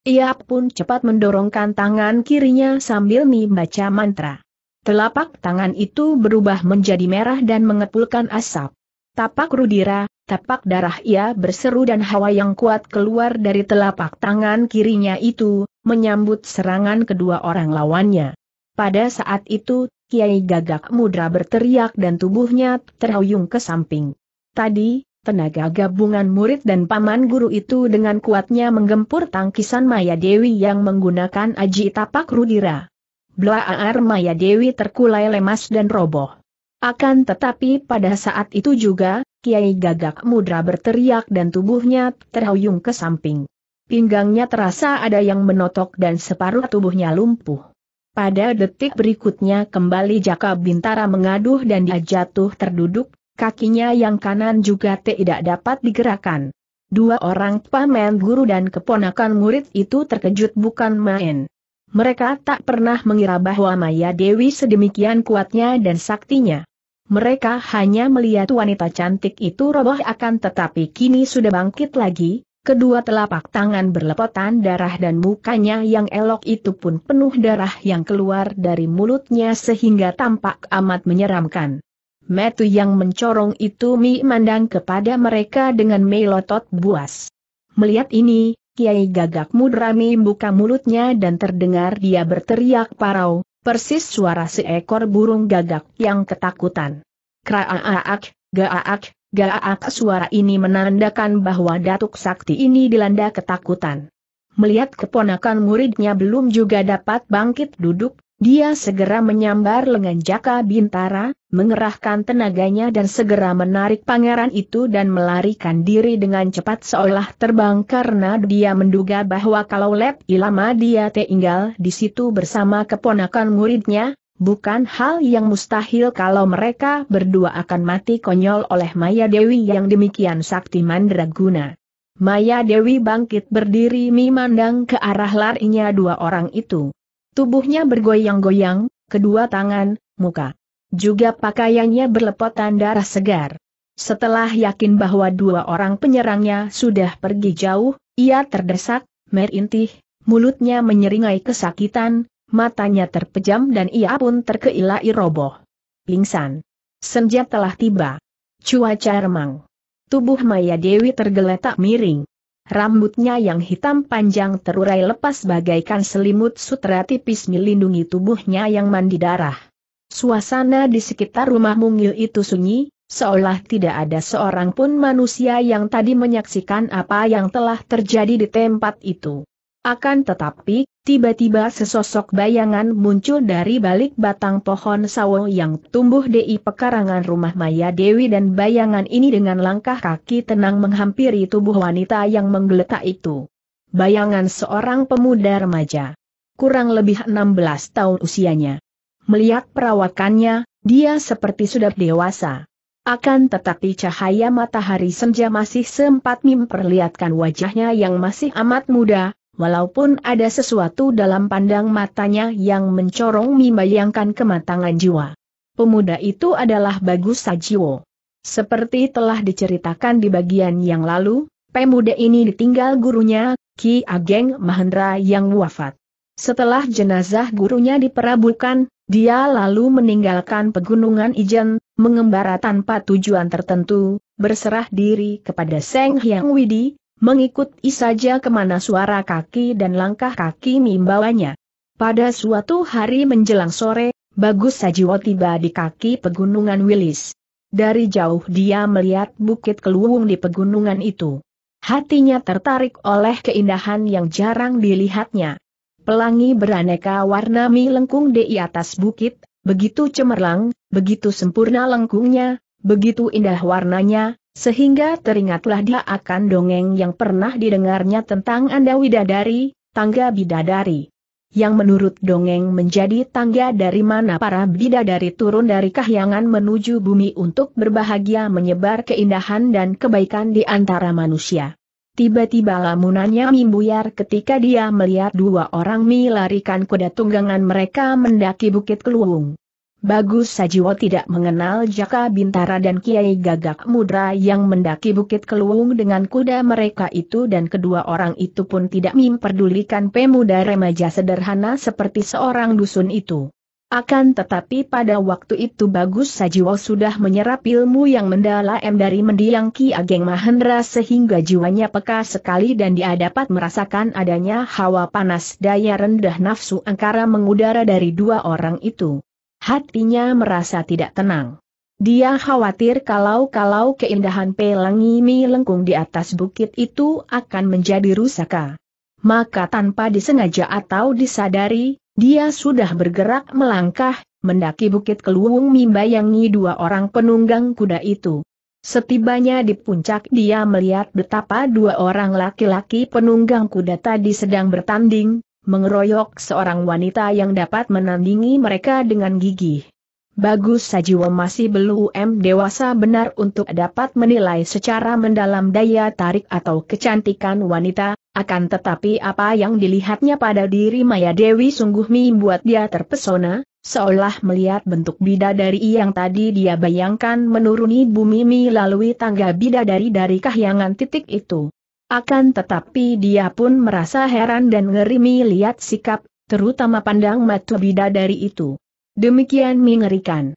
Ia pun cepat mendorongkan tangan kirinya sambil membaca mantra. Telapak tangan itu berubah menjadi merah dan mengepulkan asap. Tapak rudira, Tapak darah ia berseru dan hawa yang kuat keluar dari telapak tangan kirinya itu, menyambut serangan kedua orang lawannya. Pada saat itu, Kiai Gagak Mudra berteriak dan tubuhnya terhuyung ke samping. Tadi, tenaga gabungan murid dan paman guru itu dengan kuatnya menggempur tangkisan Maya Dewi yang menggunakan aji tapak rudira. Blaar Maya Dewi terkulai lemas dan roboh. Akan tetapi pada saat itu juga, Kiai Gagak Mudra berteriak dan tubuhnya terhuyung ke samping. Pinggangnya terasa ada yang menotok dan separuh tubuhnya lumpuh. Pada detik berikutnya kembali Jaka Bintara mengaduh dan dia jatuh terduduk, kakinya yang kanan juga tidak dapat digerakkan. Dua orang pamen guru dan keponakan murid itu terkejut bukan main. Mereka tak pernah mengira bahwa Maya Dewi sedemikian kuatnya dan saktinya. Mereka hanya melihat wanita cantik itu roboh akan tetapi kini sudah bangkit lagi, Kedua telapak tangan berlepotan darah dan mukanya yang elok itu pun penuh darah yang keluar dari mulutnya sehingga tampak amat menyeramkan. Metu yang mencorong itu memandang kepada mereka dengan melotot buas. Melihat ini, Kiai Gagak Mudrami buka mulutnya dan terdengar dia berteriak parau, persis suara seekor burung gagak yang ketakutan. Kraaak, gaak. Gaak suara ini menandakan bahwa Datuk Sakti ini dilanda ketakutan. Melihat keponakan muridnya belum juga dapat bangkit duduk, dia segera menyambar lengan Jaka Bintara, mengerahkan tenaganya dan segera menarik pangeran itu dan melarikan diri dengan cepat seolah terbang karena dia menduga bahwa kalau Lep Ilama dia tinggal di situ bersama keponakan muridnya, Bukan hal yang mustahil kalau mereka berdua akan mati konyol oleh Maya Dewi yang demikian sakti mandraguna. Maya Dewi bangkit berdiri memandang ke arah larinya dua orang itu. Tubuhnya bergoyang-goyang, kedua tangan, muka. Juga pakaiannya berlepotan darah segar. Setelah yakin bahwa dua orang penyerangnya sudah pergi jauh, ia terdesak, merintih, mulutnya menyeringai kesakitan, matanya terpejam dan ia pun terkeilai roboh. Pingsan. Senja telah tiba. Cuaca remang. Tubuh Maya Dewi tergeletak miring. Rambutnya yang hitam panjang terurai lepas bagaikan selimut sutra tipis melindungi tubuhnya yang mandi darah. Suasana di sekitar rumah mungil itu sunyi, seolah tidak ada seorang pun manusia yang tadi menyaksikan apa yang telah terjadi di tempat itu. Akan tetapi, tiba-tiba sesosok bayangan muncul dari balik batang pohon sawo yang tumbuh di pekarangan rumah Maya Dewi dan bayangan ini dengan langkah kaki tenang menghampiri tubuh wanita yang menggeletak itu. Bayangan seorang pemuda remaja. Kurang lebih 16 tahun usianya. Melihat perawakannya, dia seperti sudah dewasa. Akan tetapi cahaya matahari senja masih sempat memperlihatkan wajahnya yang masih amat muda, Walaupun ada sesuatu dalam pandang matanya yang mencorong membayangkan kematangan jiwa. Pemuda itu adalah Bagus Sajiwo. Seperti telah diceritakan di bagian yang lalu, pemuda ini ditinggal gurunya, Ki Ageng Mahendra yang wafat. Setelah jenazah gurunya diperabukan, dia lalu meninggalkan pegunungan Ijen, mengembara tanpa tujuan tertentu, berserah diri kepada Seng Hyang Widi, mengikuti saja kemana suara kaki dan langkah kaki membawanya. Pada suatu hari menjelang sore, Bagus Sajiwo tiba di kaki pegunungan Wilis. Dari jauh dia melihat bukit keluwung di pegunungan itu. Hatinya tertarik oleh keindahan yang jarang dilihatnya. Pelangi beraneka warna melengkung di atas bukit, begitu cemerlang, begitu sempurna lengkungnya, begitu indah warnanya, sehingga teringatlah dia akan dongeng yang pernah didengarnya tentang Anda Widadari, tangga bidadari. Yang menurut dongeng menjadi tangga dari mana para bidadari turun dari kahyangan menuju bumi untuk berbahagia menyebar keindahan dan kebaikan di antara manusia. Tiba-tiba lamunannya mimbuyar ketika dia melihat dua orang melarikan kuda tunggangan mereka mendaki Bukit Keluung. Bagus Sajiwo tidak mengenal Jaka Bintara dan Kiai Gagak Mudra yang mendaki Bukit Keluung dengan kuda mereka itu dan kedua orang itu pun tidak memperdulikan pemuda remaja sederhana seperti seorang dusun itu. Akan tetapi pada waktu itu Bagus Sajiwo sudah menyerap ilmu yang mendalam dari mendiang Ki Ageng Mahendra sehingga jiwanya peka sekali dan dia dapat merasakan adanya hawa panas daya rendah nafsu angkara mengudara dari dua orang itu hatinya merasa tidak tenang. Dia khawatir kalau-kalau keindahan pelangi mi lengkung di atas bukit itu akan menjadi rusaka. Maka tanpa disengaja atau disadari, dia sudah bergerak melangkah, mendaki bukit keluung membayangi dua orang penunggang kuda itu. Setibanya di puncak dia melihat betapa dua orang laki-laki penunggang kuda tadi sedang bertanding, mengeroyok seorang wanita yang dapat menandingi mereka dengan gigih. Bagus Sajiwo masih belum dewasa benar untuk dapat menilai secara mendalam daya tarik atau kecantikan wanita, akan tetapi apa yang dilihatnya pada diri Maya Dewi sungguh membuat dia terpesona, seolah melihat bentuk bidadari yang tadi dia bayangkan menuruni bumi melalui tangga bidadari dari kahyangan titik itu. Akan tetapi dia pun merasa heran dan ngeri melihat sikap, terutama pandang mata bidadari itu. Demikian mengerikan.